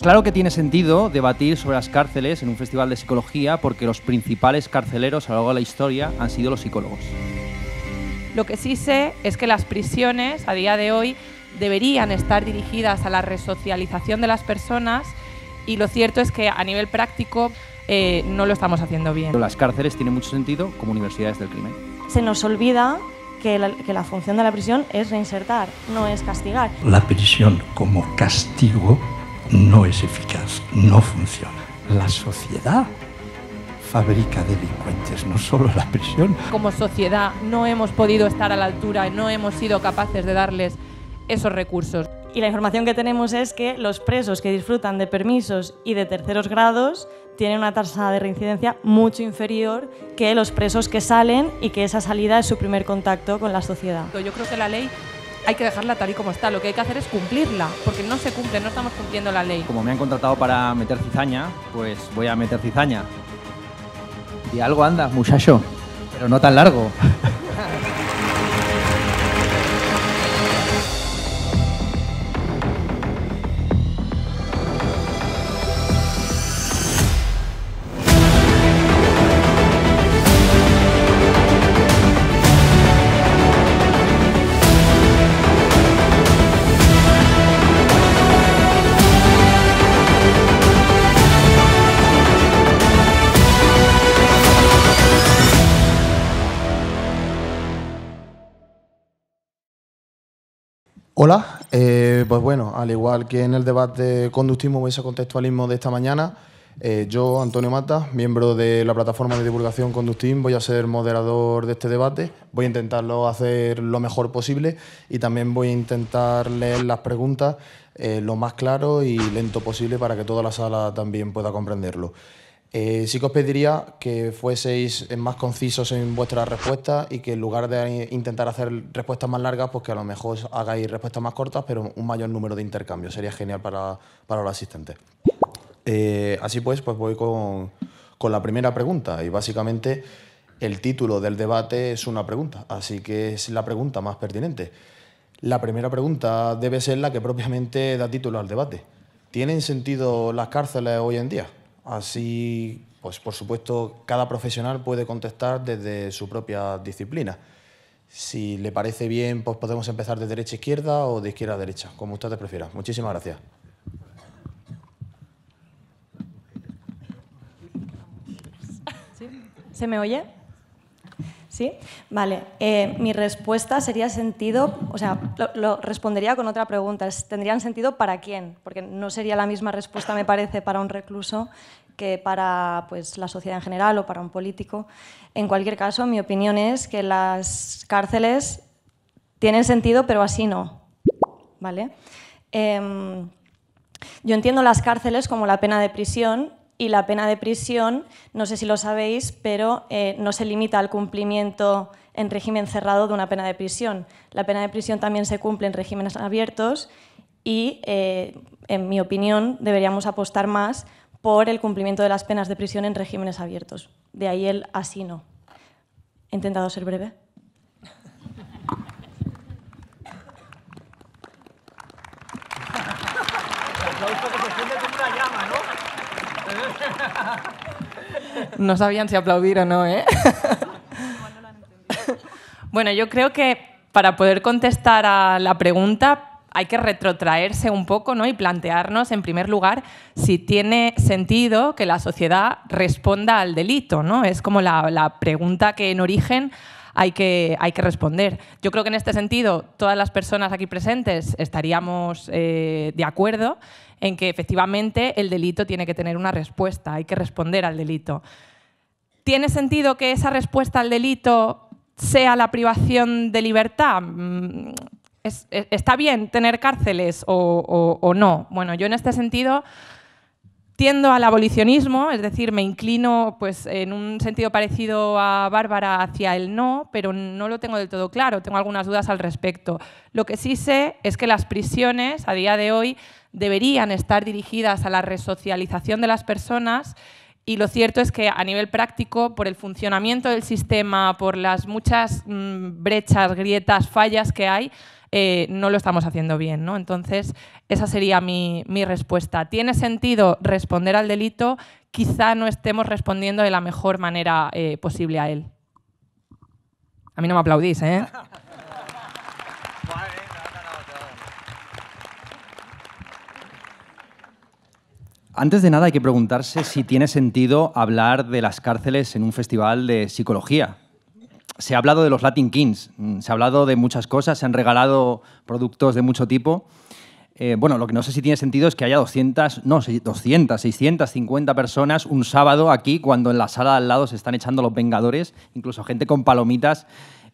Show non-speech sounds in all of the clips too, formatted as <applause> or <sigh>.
Claro que tiene sentido debatir sobre las cárceles en un festival de psicología porque los principales carceleros a lo largo de la historia han sido los psicólogos. Lo que sí sé es que las prisiones a día de hoy deberían estar dirigidas a la resocialización de las personas y lo cierto es que a nivel práctico eh, no lo estamos haciendo bien. Las cárceles tienen mucho sentido como universidades del crimen. Se nos olvida que que la, función de la prisión es reinsertar, no es castigar. La prisión como castigo no es eficaz, no funciona. La sociedad fabrica delincuentes, no solo la prisión. Como sociedad no hemos podido estar a la altura, no hemos sido capaces de darles esos recursos. Y la información que tenemos es que los presos que disfrutan de permisos y de terceros grados tienen una tasa de reincidencia mucho inferior que los presos que salen y que esa salida es su primer contacto con la sociedad. Yo creo que la ley hay que dejarla tal y como está. Lo que hay que hacer es cumplirla, porque no se cumple, no estamos cumpliendo la ley. Como me han contratado para meter cizaña, pues voy a meter cizaña. Y algo anda, muchacho, pero no tan largo. <laughs> Hola, eh, pues bueno, al igual que en el debate de conductismo versus contextualismo de esta mañana, eh, yo, Antonio Mata, miembro de la plataforma de divulgación Conductim, voy a ser moderador de este debate. Voy a intentarlo hacer lo mejor posible y también voy a intentar leer las preguntas eh, lo más claro y lento posible para que toda la sala también pueda comprenderlo. Eh, sí que os pediría que fueseis más concisos en vuestras respuestas y que en lugar de intentar hacer respuestas más largas, pues que a lo mejor hagáis respuestas más cortas, pero un mayor número de intercambios. Sería genial para, los asistentes. Eh, así pues, pues voy con la primera pregunta y básicamente el título del debate es una pregunta, así que es la pregunta más pertinente. La primera pregunta debe ser la que propiamente da título al debate. ¿Tienen sentido las cárceles hoy en día? Así, pues por supuesto, cada profesional puede contestar desde su propia disciplina. Si le parece bien, pues podemos empezar de derecha a izquierda o de izquierda a derecha, como ustedes prefieran. Muchísimas gracias. ¿Se me oye? ¿Sí? Vale. Eh, mi respuesta sería sentido, o sea, lo respondería con otra pregunta. ¿Tendrían sentido para quién? Porque no sería la misma respuesta, me parece, para un recluso que para pues, la sociedad en general o para un político. En cualquier caso, mi opinión es que las cárceles tienen sentido, pero así no. ¿Vale? Em, yo entiendo las cárceles como la pena de prisión y la pena de prisión, no sé si lo sabéis, pero eh, no se limita al cumplimiento en régimen cerrado de una pena de prisión. La pena de prisión también se cumple en regímenes abiertos y, eh, en mi opinión, deberíamos apostar más por el cumplimiento de las penas de prisión en regímenes abiertos. De ahí el así no. He intentado ser breve. No sabían si aplaudir o no, ¿eh? Bueno, yo creo que para poder contestar a la pregunta hay que retrotraerse un poco ¿no? y plantearnos, en primer lugar, si tiene sentido que la sociedad responda al delito. ¿no? Es como la, pregunta que en origen hay que, hay que responder. Yo creo que en este sentido todas las personas aquí presentes estaríamos eh, de acuerdo en que efectivamente el delito tiene que tener una respuesta, hay que responder al delito. ¿Tiene sentido que esa respuesta al delito sea la privación de libertad? Mm, e, ¿Está bien tener cárceles o, no? Bueno, yo en este sentido tiendo al abolicionismo, es decir, me inclino pues, en un sentido parecido a Bárbara hacia el no, pero no lo tengo del todo claro, tengo algunas dudas al respecto. Lo que sí sé es que las prisiones a día de hoy deberían estar dirigidas a la resocialización de las personas y lo cierto es que a nivel práctico, por el funcionamiento del sistema, por las muchas mm, brechas, grietas, fallas que hay, eh, no lo estamos haciendo bien. ¿no? Entonces, esa sería mi, respuesta. ¿Tiene sentido responder al delito? Quizá no estemos respondiendo de la mejor manera eh, posible a él. A mí no me aplaudís, ¿eh? Antes de nada hay que preguntarse si tiene sentido hablar de las cárceles en un festival de psicología, se ha hablado de los Latin Kings, mm, se ha hablado de muchas cosas, se han regalado productos de mucho tipo. Eh, bueno, lo que no sé si tiene sentido es que haya 200, no, 200, 650 personas un sábado aquí cuando en la sala de al lado se están echando los Vengadores, incluso gente con palomitas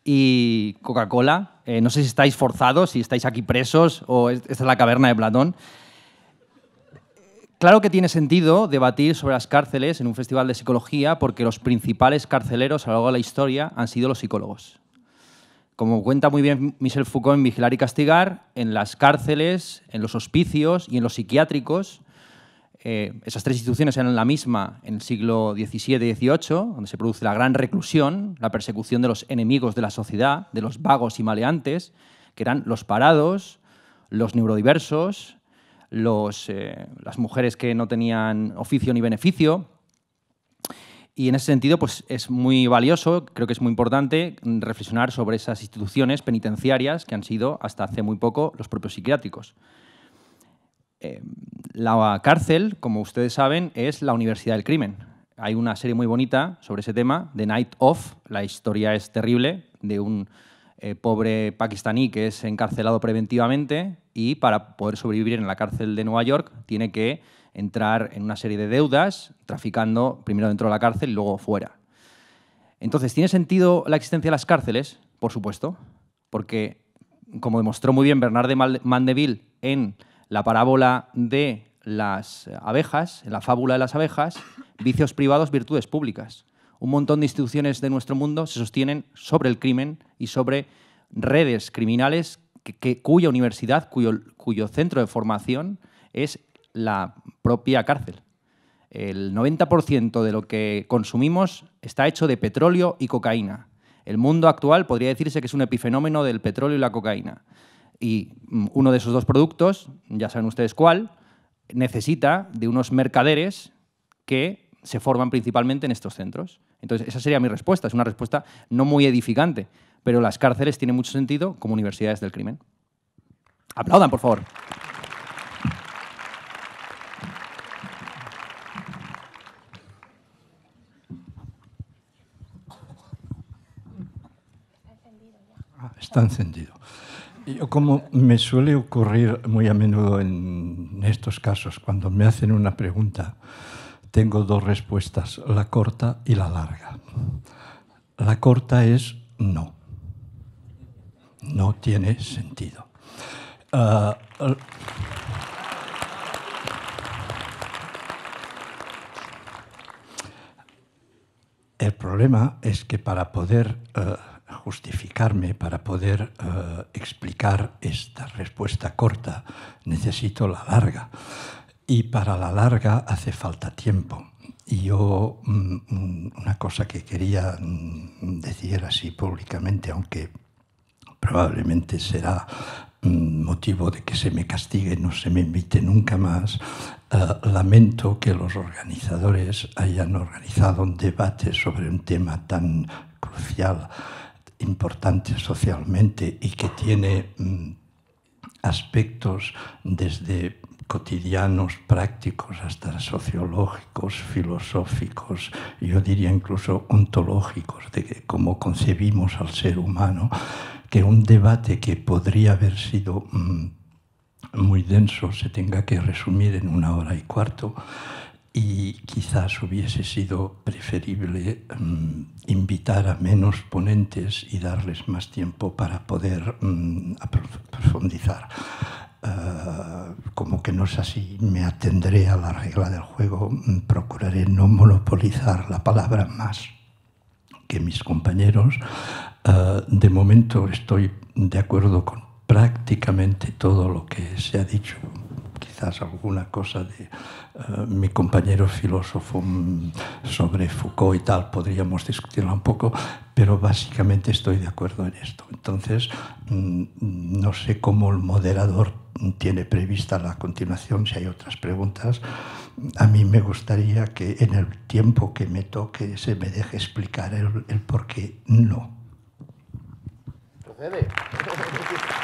y Coca-Cola. Eh, no sé si estáis forzados, si estáis aquí presos o esta es la caverna de Platón. Claro que tiene sentido debatir sobre las cárceles en un festival de psicología porque los principales carceleros a lo largo de la historia han sido los psicólogos. Como cuenta muy bien Michel Foucault en Vigilar y Castigar, en las cárceles, en los hospicios y en los psiquiátricos, eh, esas tres instituciones eran la misma en el siglo XVII y XVIII, donde se produce la gran reclusión, la persecución de los enemigos de la sociedad, de los vagos y maleantes, que eran los parados, los neurodiversos, eh, las mujeres que no tenían oficio ni beneficio. Y en ese sentido, pues es muy valioso, creo que es muy importante mm, reflexionar sobre esas instituciones penitenciarias que han sido hasta hace muy poco los propios psiquiátricos. Em, la cárcel, como ustedes saben, es la universidad del crimen. Hay una serie muy bonita sobre ese tema, The Night Of, la historia es terrible, de un eh, pobre pakistaní que es encarcelado preventivamente y para poder sobrevivir en la cárcel de Nueva York tiene que entrar en una serie de deudas, traficando primero dentro de la cárcel y luego fuera. Entonces, ¿tiene sentido la existencia de las cárceles? Por supuesto, porque como demostró muy bien Bernard de Mandeville en la parábola de las abejas, en la fábula de las abejas, vicios privados, virtudes públicas un montón de instituciones de nuestro mundo se sostienen sobre el crimen y sobre redes criminales que, cuya universidad, cuyo, cuyo centro de formación es la propia cárcel. El 90% de lo que consumimos está hecho de petróleo y cocaína. El mundo actual podría decirse que es un epifenómeno del petróleo y la cocaína. Y mm, uno de esos dos productos, ya saben ustedes cuál, necesita de unos mercaderes que se forman principalmente en estos centros. Entonces, esa sería mi respuesta. Es una respuesta no muy edificante, pero las cárceles tienen mucho sentido como universidades del crimen. Aplaudan, por favor. Ah, está encendido. Yo, como me suele ocurrir muy a menudo en estos casos, cuando me hacen una pregunta, tengo dos respuestas, la corta y la larga. La corta es no. No tiene sentido. Ah, el problema es que para poder ah, justificarme, para poder ah, explicar esta respuesta corta, necesito la larga y para la larga hace falta tiempo. Y yo mm, mm, una cosa que quería mm, decir así públicamente, aunque probablemente será motivo de que se me castigue, no se me invite nunca más, eh, lamento que los organizadores hayan organizado un debate sobre un tema tan crucial, importante socialmente y que tiene aspectos desde cotidianos, prácticos, hasta sociológicos, filosóficos, yo diría incluso ontológicos, de cómo concebimos al ser humano, que un debate que podría haber sido mm, muy denso se tenga que resumir en una hora y cuarto y quizás hubiese sido preferible mm, invitar a menos ponentes y darles más tiempo para poder mm, profundizar. Ah, como que no es así, me atendré a la regla del juego, mm, procuraré no monopolizar la palabra más que mis compañeros. Ah, de momento estoy de acuerdo con prácticamente todo lo que se ha dicho alguna cosa de eh, mi compañero filósofo mm, sobre Foucault y tal, podríamos discutirla un poco, pero básicamente estoy de acuerdo en esto. Entonces, mm, no sé cómo el moderador tiene prevista la continuación, si hay otras preguntas. A mí me gustaría que en el tiempo que me toque se me deje explicar el, por qué no. Procede. <laughs>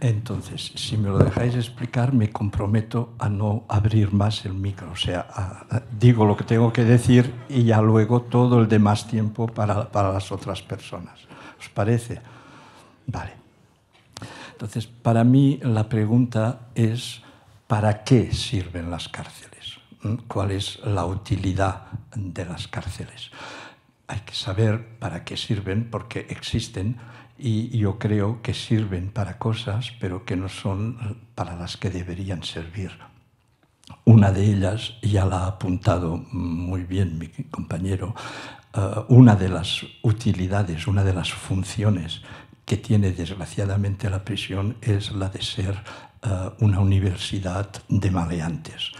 Entonces, si me lo dejáis explicar, me comprometo a no abrir más el micro. O sea, digo lo que tengo que decir y ya luego todo el demás tiempo para, para las otras personas. ¿Os parece? Vale. Entonces, para mí la pregunta es, ¿para qué sirven las cárceles? ¿Mm? ¿Cuál es la utilidad de las cárceles? Hay que saber para qué sirven porque existen y yo creo que sirven para cosas, pero que no son para las que deberían servir. Una de ellas, ya la ha apuntado muy bien mi compañero, eh, una de las utilidades, una de las funciones que tiene desgraciadamente la prisión es la de ser eh, una universidad de maleantes.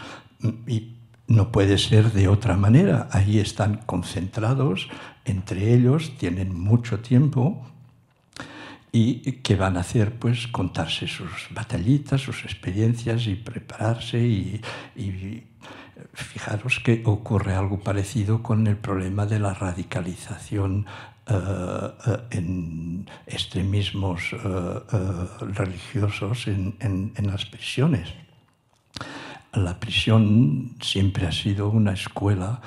Y no puede ser de otra manera. Ahí están concentrados, entre ellos tienen mucho tiempo y que van a hacer pues contarse sus batallitas, sus experiencias y prepararse y, fijaros que ocurre algo parecido con el problema de la radicalización eh, eh, en extremismos eh, religiosos en, en, las prisiones la prisión siempre ha sido una escuela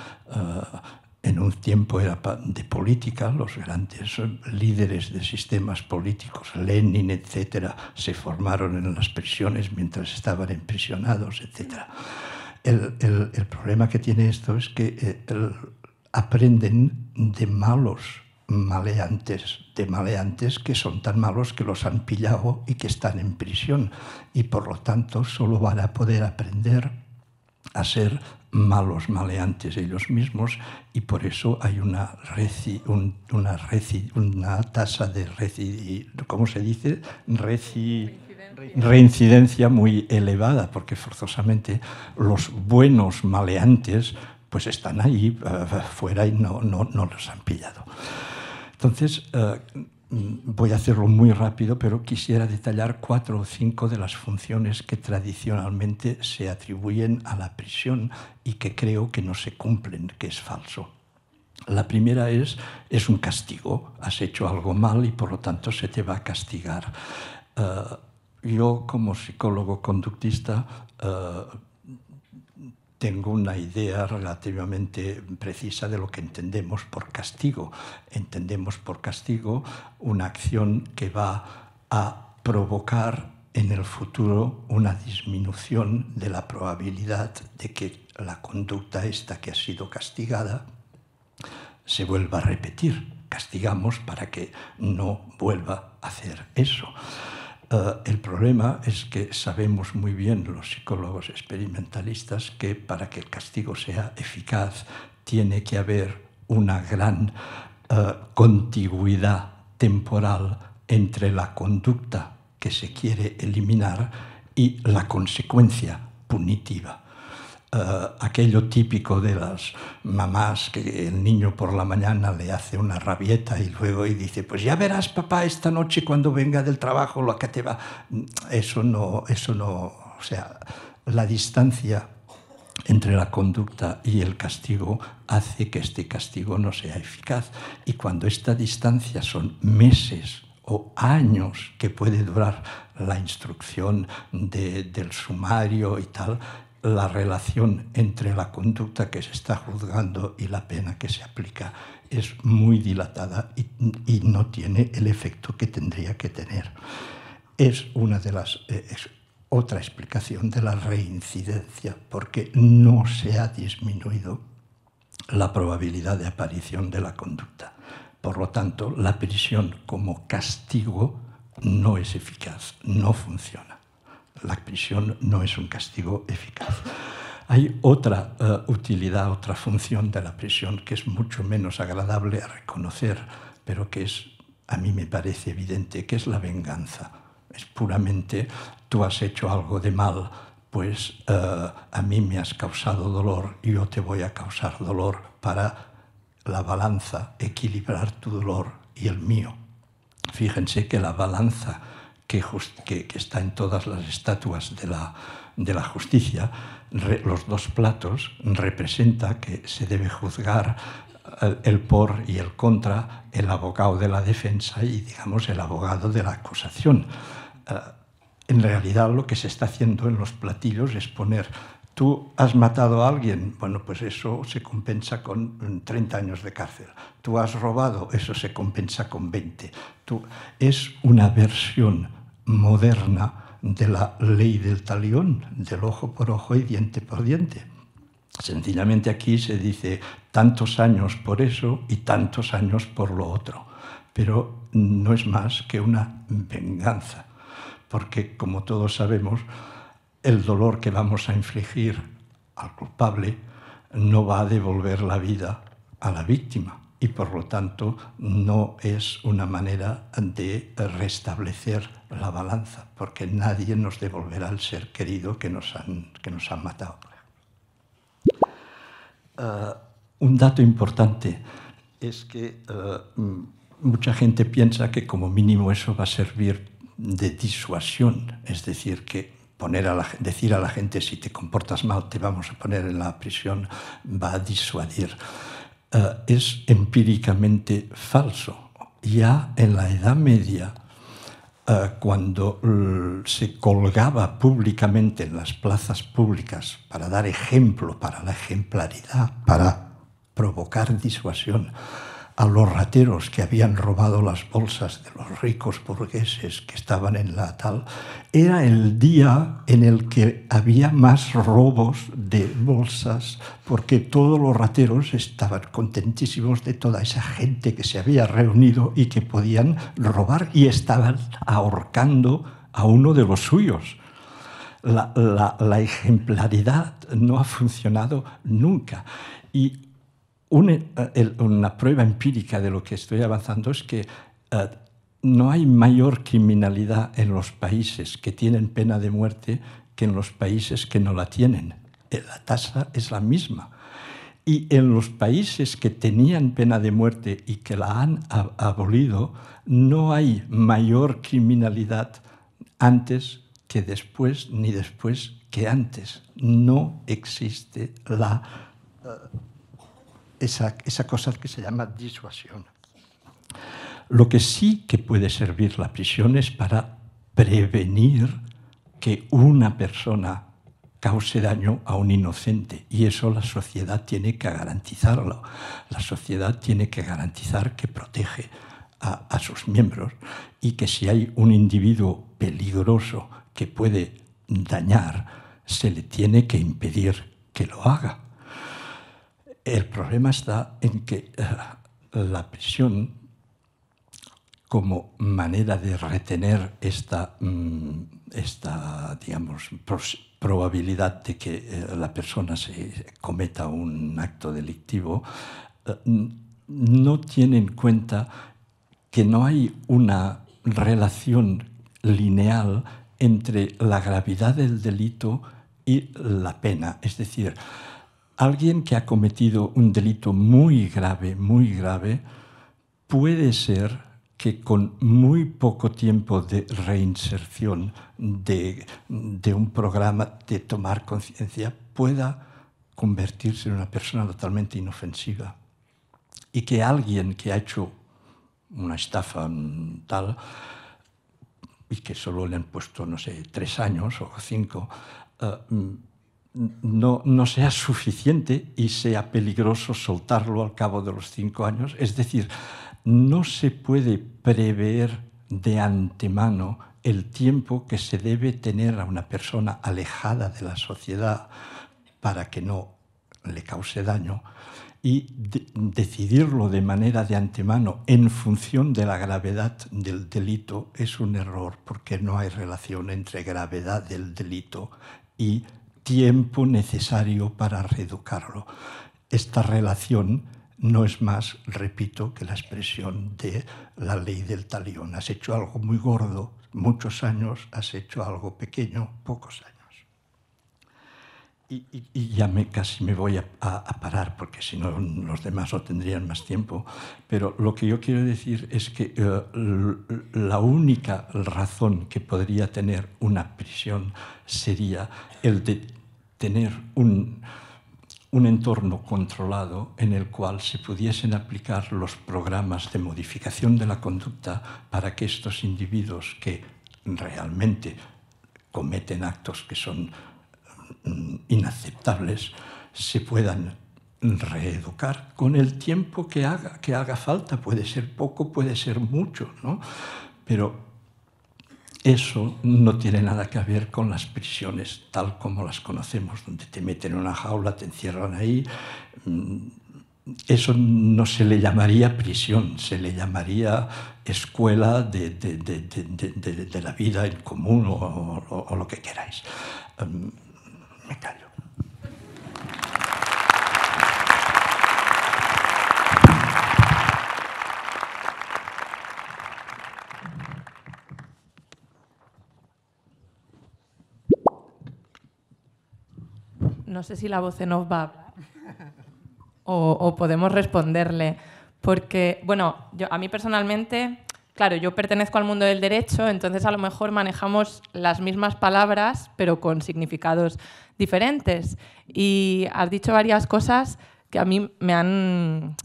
en un tiempo era de política, los grandes líderes de sistemas políticos, Lenin, etcétera, se formaron en las prisiones mientras estaban imprisionados, etcétera. El, el, problema que tiene esto es que eh, aprenden de malos maleantes, de maleantes que son tan malos que los han pillado y que están en prisión y por lo tanto solo van a poder aprender a ser malos maleantes ellos mismos y por eso hay una, una, tasa de ¿cómo se dice? reincidencia muy elevada, porque forzosamente los buenos maleantes pues están ahí eh, fuera y no, no, no, los han pillado. Entonces, eh, Mm, voy a hacerlo muy rápido, pero quisiera detallar cuatro o cinco de las funciones que tradicionalmente se atribuyen a la prisión y que creo que no se cumplen, que es falso. La primera es, es un castigo, has hecho algo mal y por lo tanto se te va a castigar. Eh, yo como psicólogo conductista eh, tengo una idea relativamente precisa de lo que entendemos por castigo. Entendemos por castigo una acción que va a provocar en el futuro una disminución de la probabilidad de que la conducta esta que ha sido castigada se vuelva a repetir. Castigamos para que no vuelva a hacer eso. Eh, el problema es que sabemos muy bien los psicólogos experimentalistas que para que el castigo sea eficaz tiene que haber una gran eh, contiguidad temporal entre la conducta que se quiere eliminar y la consecuencia punitiva. Eh, aquello típico de las mamás que el niño por la mañana le hace una rabieta y luego y dice, pues ya verás papá esta noche cuando venga del trabajo lo que te va. Eso no, eso no, o sea, la distancia entre la conducta y el castigo hace que este castigo no sea eficaz. Y cuando esta distancia son meses o años que puede durar la instrucción del sumario y tal, la relación entre la conducta que se está juzgando y la pena que se aplica es muy dilatada y, no tiene el efecto que tendría que tener. Es una de las eh, es otra explicación de la reincidencia, porque no se ha disminuido la probabilidad de aparición de la conducta. Por lo tanto, la prisión como castigo no es eficaz, no funciona la prisión no es un castigo eficaz. Hay otra eh, utilidad, otra función de la prisión que es mucho menos agradable a reconocer, pero que es, a mí me parece evidente, que es la venganza. Es puramente tú has hecho algo de mal, pues eh, a mí me has causado dolor, y yo te voy a causar dolor para la balanza, equilibrar tu dolor y el mío. Fíjense que la balanza que, está en todas las estatuas de la, justicia, los dos platos, representa que se debe juzgar eh, el, por y el contra, el abogado de la defensa y, digamos, el abogado de la acusación. Eh, en realidad lo que se está haciendo en los platillos es poner Tú has matado a alguien, bueno, pues eso se compensa con 30 mm, años de cárcel. Tú has robado, eso se compensa con 20. Tú, es una versión moderna de la ley del talión, del ojo por ojo y diente por diente. Sencillamente aquí se dice tantos años por eso y tantos años por lo otro, pero no es más que una venganza, porque como todos sabemos, el dolor que vamos a infligir al culpable no va a devolver la vida a la víctima, y por lo tanto no es una manera de restablecer la balanza, porque nadie nos devolverá el ser querido que nos han, que nos han matado. Ah, un dato importante es que ah, mucha gente piensa que como mínimo eso va a servir de disuasión, es decir, que poner a decir a la gente si te comportas mal te vamos a poner en la prisión va a disuadir. Eh, es empíricamente falso. Ya en la Edad Media, eh, cuando se colgaba públicamente en las plazas públicas para dar ejemplo, para la ejemplaridad, para provocar disuasión, a los rateros que habían robado las bolsas de los ricos burgueses que estaban en la tal, era el día en el que había más robos de bolsas porque todos los rateros estaban contentísimos de toda esa gente que se había reunido y que podían robar y estaban ahorcando a uno de los suyos. La, ejemplaridad no ha funcionado nunca. Y una, eh, una prueba empírica de lo que estoy avanzando es que eh, no hay mayor criminalidad en los países que tienen pena de muerte que en los países que no la tienen. Eh, la tasa es la misma. Y en los países que tenían pena de muerte y que la han abolido, no hay mayor criminalidad antes que después, ni después que antes. No existe la esa, cosa que se llama disuasión. Lo que sí que puede servir la prisión es para prevenir que una persona cause daño a un inocente y eso la sociedad tiene que garantizarlo. La sociedad tiene que garantizar que protege a sus miembros y que si hay un individuo peligroso que puede dañar, se le tiene que impedir que lo haga. El problema está en que eh, la prisión, como manera de retener esta, mm, esta digamos, probabilidad de que eh, la persona se cometa un acto delictivo, eh, no tiene en cuenta que no hay una relación lineal entre la gravedad del delito y la pena. Es decir, alguien que ha cometido un delito muy grave, muy grave, puede ser que con muy poco tiempo de reinserción de, un programa de tomar conciencia pueda convertirse en una persona totalmente inofensiva. Y que alguien que ha hecho una estafa tal y que solo le han puesto, no sé, tres años o cinco, eh, no, no, sea suficiente y sea peligroso soltarlo al cabo de los cinco años. Es decir, no se puede prever de antemano el tiempo que se debe tener a una persona alejada de la sociedad para que no le cause daño y decidirlo de manera de antemano en función de la gravedad del delito es un error porque no hay relación entre gravedad del delito y tiempo necesario para reeducarlo. Esta relación no es más, repito, que la expresión de la ley del talión. Has hecho algo muy gordo muchos años, has hecho algo pequeño pocos años. Y, ya me casi me voy a, parar porque si no los demás no tendrían más tiempo. Pero lo que yo quiero decir es que eh, la única razón que podría tener una prisión sería el de tener un, entorno controlado en el cual se pudiesen aplicar los programas de modificación de la conducta para que estos individuos que realmente cometen actos que son mm, inaceptables se puedan reeducar con el tiempo que haga, que haga falta, puede ser poco, puede ser mucho, ¿no? Pero eso no tiene nada que ver con las prisiones tal como las conocemos, donde te meten en una jaula, te encierran ahí. Mm, eso no se le llamaría prisión, se le llamaría escuela de, la vida en común o, o lo que queráis. Mm, me callo. no sé si la voz en off va a hablar o, podemos responderle. Porque, bueno, yo, a mí personalmente, claro, yo pertenezco al mundo del derecho, entonces a lo mejor manejamos las mismas palabras, pero con significados diferentes. Y has dicho varias cosas que a mí me han,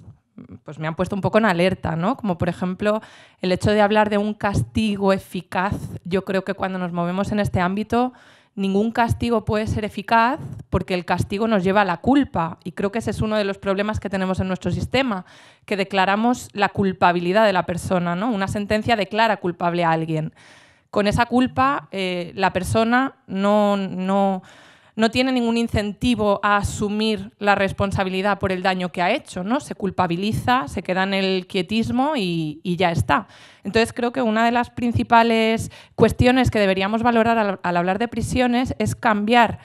pues me han puesto un poco en alerta, ¿no? Como por ejemplo el hecho de hablar de un castigo eficaz. Yo creo que cuando nos movemos en este ámbito ningún castigo puede ser eficaz porque el castigo nos lleva a la culpa. Y creo que ese es uno de los problemas que tenemos en nuestro sistema, que declaramos la culpabilidad de la persona. ¿no? Una sentencia declara culpable a alguien. Con esa culpa, eh, la persona no, no no tiene ningún incentivo a asumir la responsabilidad por el daño que ha hecho, ¿no? Se culpabiliza, se queda en el quietismo y, ya está. Entonces creo que una de las principales cuestiones que deberíamos valorar al, al hablar de prisiones es cambiar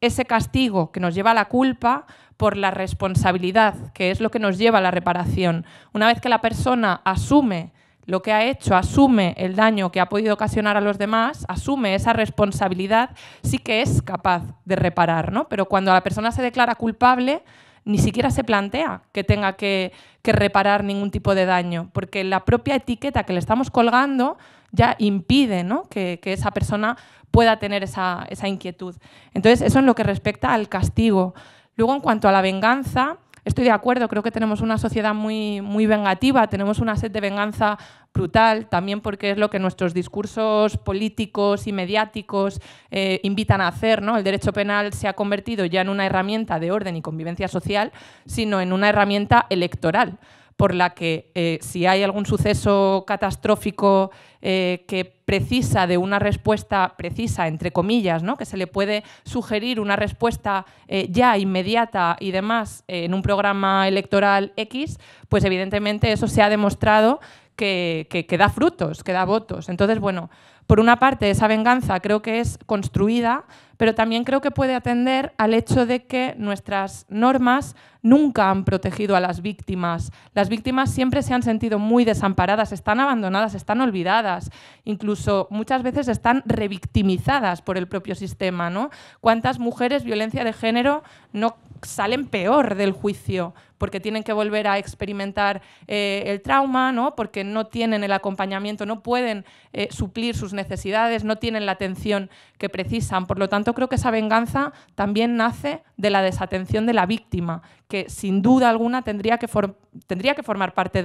ese castigo que nos lleva a la culpa por la responsabilidad, que es lo que nos lleva a la reparación. Una vez que la persona asume lo que ha hecho, asume el daño que ha podido ocasionar a los demás, asume esa responsabilidad, sí que es capaz de reparar, Pero cuando la persona se declara culpable, ni siquiera se plantea que tenga que, reparar ningún tipo de daño, porque la propia etiqueta que le estamos colgando ya impide que, esa persona pueda tener esa, esa inquietud. Entonces, eso en lo que respecta al castigo. Luego, en cuanto a la venganza, estoy de acuerdo, creo que tenemos una sociedad muy, muy vengativa, tenemos una sed de venganza brutal, también porque es lo que nuestros discursos políticos y mediáticos eh, invitan a hacer. ¿no? El derecho penal se ha convertido ya en una herramienta de orden y convivencia social, sino en una herramienta electoral por la que eh, si hay algún suceso catastrófico eh, que precisa de una respuesta precisa, entre comillas, ¿no? que se le puede sugerir una respuesta eh, ya inmediata y demás eh, en un programa electoral X, pues evidentemente eso se ha demostrado que, que da frutos, que da votos. Entonces, bueno, por una parte, esa venganza creo que es construida, pero también creo que puede atender al hecho de que nuestras normas nunca han protegido a las víctimas. Las víctimas siempre se han sentido muy desamparadas, están abandonadas, están olvidadas, incluso muchas veces están revictimizadas por el propio sistema. ¿no? ¿Cuántas mujeres violencia de género no salen peor del juicio porque tienen que volver a experimentar eh, el trauma, ¿no? porque no tienen el acompañamiento, no pueden eh, suplir sus necesidades, no tienen la atención que precisan. Por lo tanto, creo que esa venganza también nace de la desatención de la víctima, que sin duda alguna tendría que, formar parte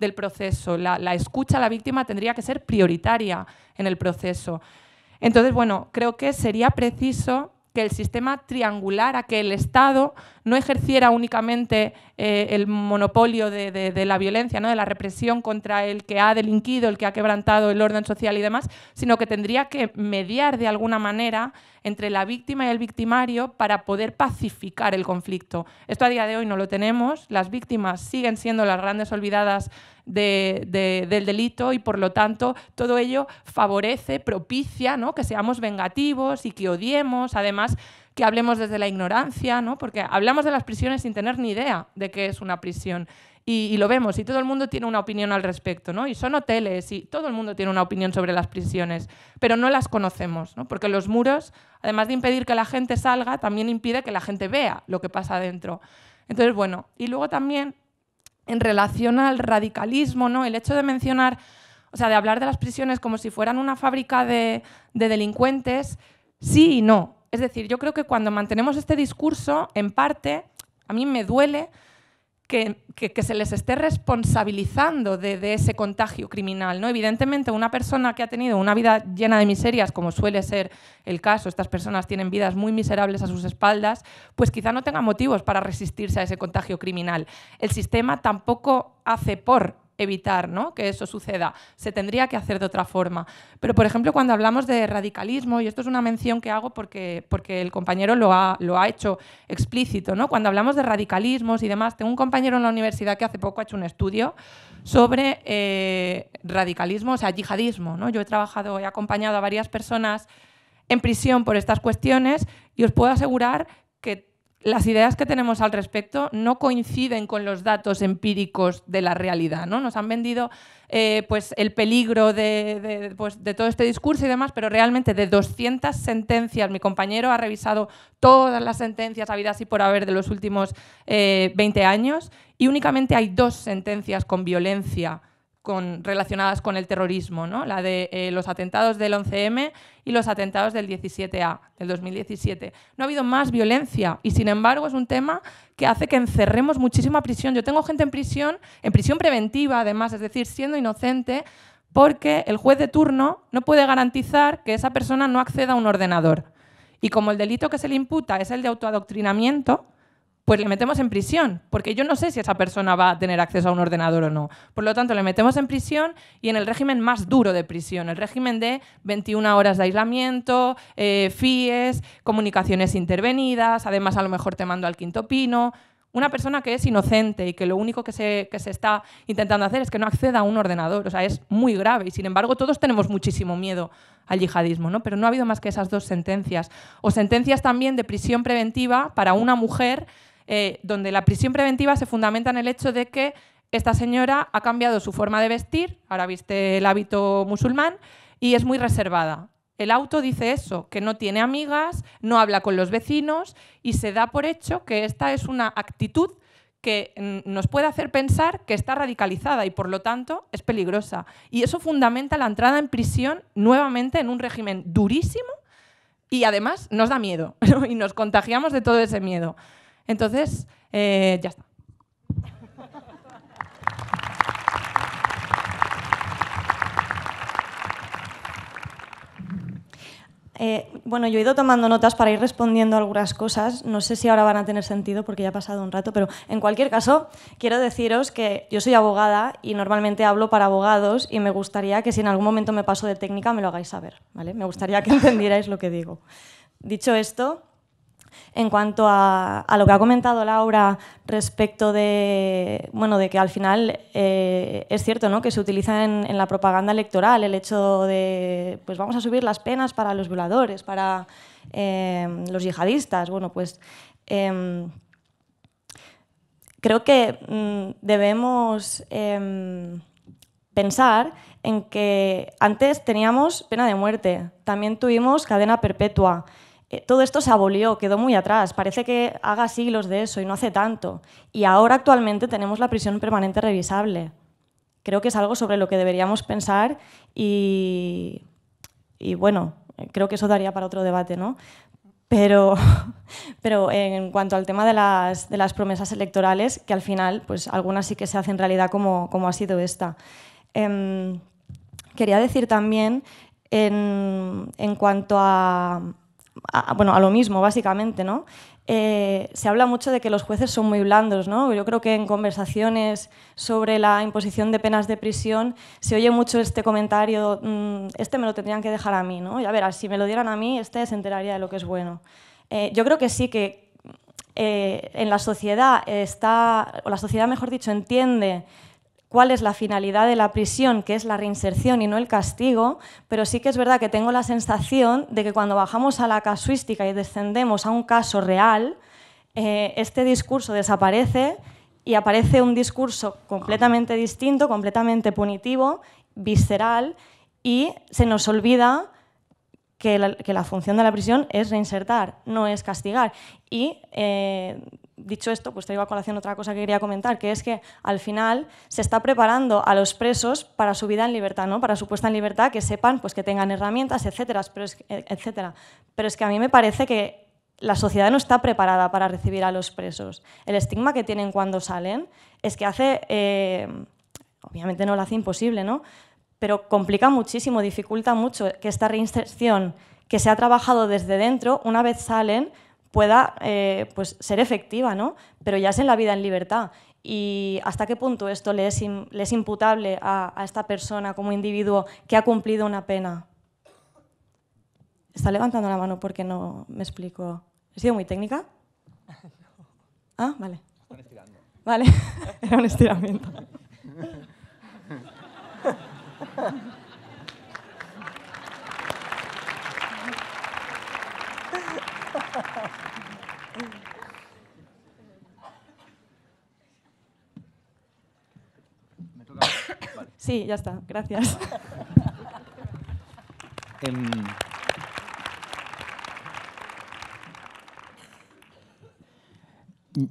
del proceso. La, la escucha a la víctima tendría que ser prioritaria en el proceso. Entonces, bueno, creo que sería preciso que el sistema triangulara, que el Estado no ejerciera únicamente eh, el monopolio de, de la violencia, ¿no? de la represión contra el que ha delinquido, el que ha quebrantado el orden social y demás, sino que tendría que mediar de alguna manera entre la víctima y el victimario para poder pacificar el conflicto. Esto a día de hoy no lo tenemos, las víctimas siguen siendo las grandes olvidadas del delito y por lo tanto todo ello favorece, propicia ¿no? que seamos vengativos y que odiemos, además que hablemos desde la ignorancia, ¿no? porque hablamos de las prisiones sin tener ni idea de qué es una prisión. Y, lo vemos, y todo el mundo tiene una opinión al respecto, ¿no? Y son hoteles, y todo el mundo tiene una opinión sobre las prisiones, pero no las conocemos, Porque los muros, además de impedir que la gente salga, también impide que la gente vea lo que pasa adentro. Entonces, bueno, y luego también en relación al radicalismo, ¿no? El hecho de mencionar, o sea, de hablar de las prisiones como si fueran una fábrica de, de delincuentes, sí y no. Es decir, yo creo que cuando mantenemos este discurso, en parte, a mí me duele que, se les esté responsabilizando de, ese contagio criminal. ¿no? Evidentemente, una persona que ha tenido una vida llena de miserias, como suele ser el caso, estas personas tienen vidas muy miserables a sus espaldas, pues quizá no tenga motivos para resistirse a ese contagio criminal. El sistema tampoco hace por evitar ¿no? que eso suceda. Se tendría que hacer de otra forma. Pero, por ejemplo, cuando hablamos de radicalismo, y esto es una mención que hago porque, porque el compañero lo ha, lo ha hecho explícito, ¿no? cuando hablamos de radicalismos y demás, tengo un compañero en la universidad que hace poco ha hecho un estudio sobre eh, radicalismo, o sea, yihadismo. ¿no? Yo he trabajado, he acompañado a varias personas en prisión por estas cuestiones y os puedo asegurar las ideas que tenemos al respecto no coinciden con los datos empíricos de la realidad. ¿no? Nos han vendido eh, pues, el peligro pues, de, todo este discurso y demás, pero realmente de 200 sentencias, mi compañero ha revisado todas las sentencias habidas y por haber de los últimos 20 eh, años y únicamente hay dos sentencias con violencia relacionadas con el terrorismo, la de eh, los atentados del 11M y los atentados del 17A, del 2017. No ha habido más violencia y, sin embargo, es un tema que hace que encerremos muchísima prisión. Yo tengo gente en prisión, en prisión preventiva, además, es decir, siendo inocente, porque el juez de turno no puede garantizar que esa persona no acceda a un ordenador. Y como el delito que se le imputa es el de autoadoctrinamiento, pues le metemos en prisión, porque yo no sé si esa persona va a tener acceso a un ordenador o no. Por lo tanto, le metemos en prisión y en el régimen más duro de prisión, el régimen de 21 horas de aislamiento, eh, FIES, comunicaciones intervenidas, además a lo mejor te mando al quinto pino. Una persona que es inocente y que lo único que se, que se está intentando hacer es que no acceda a un ordenador. O sea, es muy grave y sin embargo todos tenemos muchísimo miedo al yihadismo, ¿no? Pero no ha habido más que esas dos sentencias. O sentencias también de prisión preventiva para una mujer eh, donde la prisión preventiva se fundamenta en el hecho de que esta señora ha cambiado su forma de vestir, ahora viste el hábito musulmán, y es muy reservada. El auto dice eso, que no tiene amigas, no habla con los vecinos y se da por hecho que esta es una actitud que mm, nos puede hacer pensar que está radicalizada y por lo tanto es peligrosa. Y eso fundamenta la entrada en prisión nuevamente en un régimen durísimo y además nos da miedo <laughs> y nos contagiamos de todo ese miedo. Entonces, eh, ya está. Eh, bueno, yo he ido tomando notas para ir respondiendo algunas cosas. No sé si ahora van a tener sentido porque ya ha pasado un rato, pero en cualquier caso, quiero deciros que yo soy abogada y normalmente hablo para abogados y me gustaría que si en algún momento me paso de técnica me lo hagáis saber. ¿vale? Me gustaría que <laughs> entendierais lo que digo. Dicho esto, en cuanto a, lo que ha comentado Laura respecto de, bueno, de que al final eh, es cierto ¿no? que se utiliza en, la propaganda electoral el hecho de, pues vamos a subir las penas para los violadores, para em, los yihadistas. Bueno, pues em, creo que mm, debemos em, pensar en que antes teníamos pena de muerte, también tuvimos cadena perpetua. Eh, todo esto se abolió, quedó muy atrás. Parece que haga siglos de eso y no hace tanto. Y ahora actualmente tenemos la prisión permanente revisable. Creo que es algo sobre lo que deberíamos pensar y, y bueno, creo que eso daría para otro debate, ¿no? Pero, <laughs> pero en cuanto al tema de las, promesas electorales, que al final, pues algunas sí que se hacen realidad como, como ha sido esta. Em, quería decir también en cuanto a a, bueno, a lo mismo, básicamente, ¿no? Eh, se habla mucho de que los jueces son muy blandos, ¿no? Yo creo que en conversaciones sobre la imposición de penas de prisión se oye mucho este comentario, mm, este me lo tendrían que dejar a mí, ¿no? Ya ver, si me lo dieran a mí, este se enteraría de lo que es bueno. Eh, yo creo que sí que eh, en la sociedad está, o la sociedad, mejor dicho, entiende cuál es la finalidad de la prisión, que es la reinserción y no el castigo, pero sí que es verdad que tengo la sensación de que cuando bajamos a la casuística y descendemos a un caso real, eh, este discurso desaparece y aparece un discurso completamente distinto, completamente punitivo, visceral, y se nos olvida que la, función de la prisión es reinsertar, no es castigar. Y eh, dicho esto, pues traigo a colación otra cosa que quería comentar, que es que al final se está preparando a los presos para su vida en libertad, ¿no? Para su puesta en libertad, que sepan, pues que tengan herramientas, etcétera, pero es, eh, etcétera. Pero es que a mí me parece que la sociedad no está preparada para recibir a los presos. El estigma que tienen cuando salen es que hace, eh, obviamente no lo hace imposible, ¿no? Pero complica muchísimo, dificulta mucho que esta reinserción que se ha trabajado desde dentro, una vez salen, pueda eh, pues, ser efectiva, ¿no? pero ya es en la vida en libertad. ¿Y hasta qué punto esto le es, imputable a, esta persona como individuo que ha cumplido una pena? Está levantando la mano porque no me explico. ¿He sido muy técnica? <laughs> Ah, vale. Están estirando. Vale, <laughs> era un estiramiento. <laughs> Sí, ya está. Gracias. Em,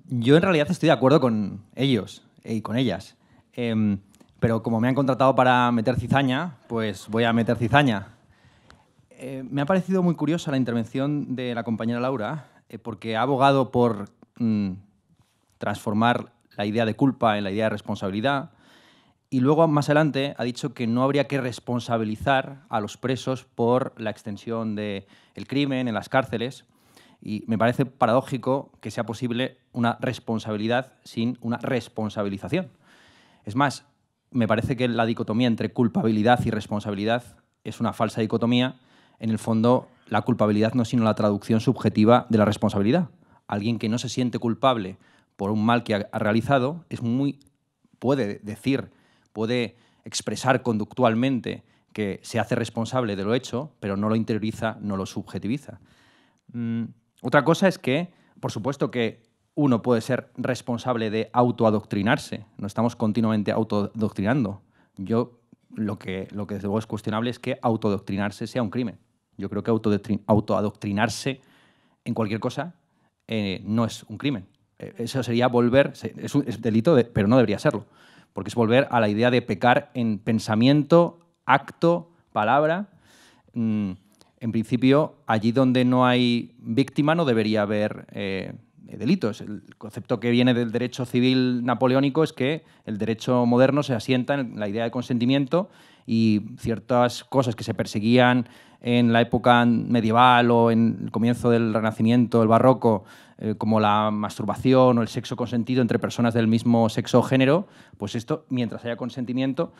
yo en realidad estoy de acuerdo con ellos eh, y con ellas. Em, pero como me han contratado para meter cizaña, pues voy a meter cizaña. Eh, me ha parecido muy curiosa la intervención de la compañera Laura, eh, porque ha abogado por mm, transformar la idea de culpa en la idea de responsabilidad, y luego más adelante ha dicho que no habría que responsabilizar a los presos por la extensión del crimen en las cárceles. Y me parece paradójico que sea posible una responsabilidad sin una responsabilización. Es más, me parece que la dicotomía entre culpabilidad y responsabilidad es una falsa dicotomía en el fondo, la culpabilidad no es sino la traducción subjetiva de la responsabilidad. Alguien que no se siente culpable por un mal que ha realizado es muy puede decir, puede expresar conductualmente que se hace responsable de lo hecho, pero no lo interioriza, no lo subjetiviza. Mm, otra cosa es que, por supuesto que uno puede ser responsable de autoadoctrinarse, no estamos continuamente autoadoctrinando. Yo lo que, lo que desde luego es cuestionable es que autodoctrinarse sea un crimen. Yo creo que autoadoctrinarse en cualquier cosa eh, no es un crimen. Eh, eso sería volver, es un delito, pero no debería serlo, porque es volver a la idea de pecar en pensamiento, acto, palabra. Mm, en principio, allí donde no hay víctima no debería haber eh, delitos. El concepto que viene del derecho civil napoleónico es que el derecho moderno se asienta en la idea de consentimiento y ciertas cosas que se perseguían en la época medieval o en el comienzo del Renacimiento, el Barroco, eh, como la masturbación o el sexo consentido entre personas del mismo sexo o género, pues esto, mientras haya consentimiento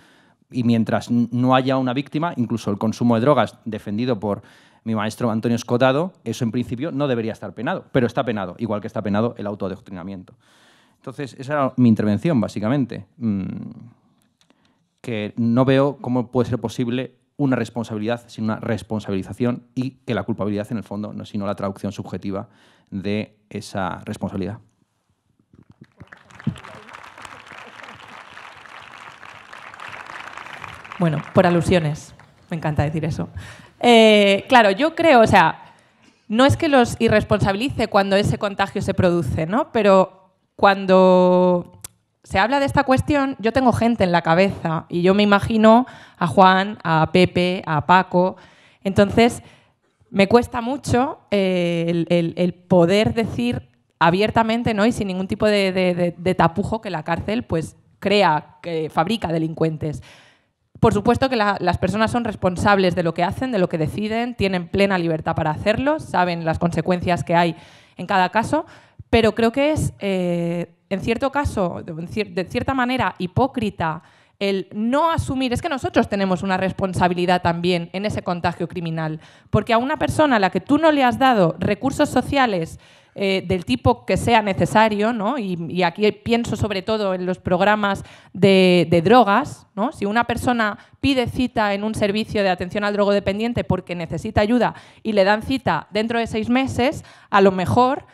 y mientras no haya una víctima, incluso el consumo de drogas defendido por mi maestro Antonio Escotado, eso en principio no debería estar penado, pero está penado, igual que está penado el autoadoctrinamiento. Entonces, esa era mi intervención, básicamente. Mm que no veo cómo puede ser posible una responsabilidad sin una responsabilización y que la culpabilidad en el fondo no es sino la traducción subjetiva de esa responsabilidad. Bueno, por alusiones, me encanta decir eso. Eh, claro, yo creo, o sea, no es que los irresponsabilice cuando ese contagio se produce, ¿no? Pero cuando se habla de esta cuestión, yo tengo gente en la cabeza y yo me imagino a Juan, a Pepe, a Paco. Entonces, me cuesta mucho eh, el, poder decir abiertamente ¿no? y sin ningún tipo de, tapujo que la cárcel pues, crea, que fabrica delincuentes. Por supuesto que las personas son responsables de lo que hacen, de lo que deciden, tienen plena libertad para hacerlo, saben las consecuencias que hay en cada caso, pero creo que es, eh, en cierto caso, de, cierta manera, hipócrita el no asumir, es que nosotros tenemos una responsabilidad también en ese contagio criminal, porque a una persona a la que tú no le has dado recursos sociales eh, del tipo que sea necesario, y, aquí pienso sobre todo en los programas de, de drogas, ¿no? si una persona pide cita en un servicio de atención al drogodependiente porque necesita ayuda y le dan cita dentro de seis meses, a lo mejor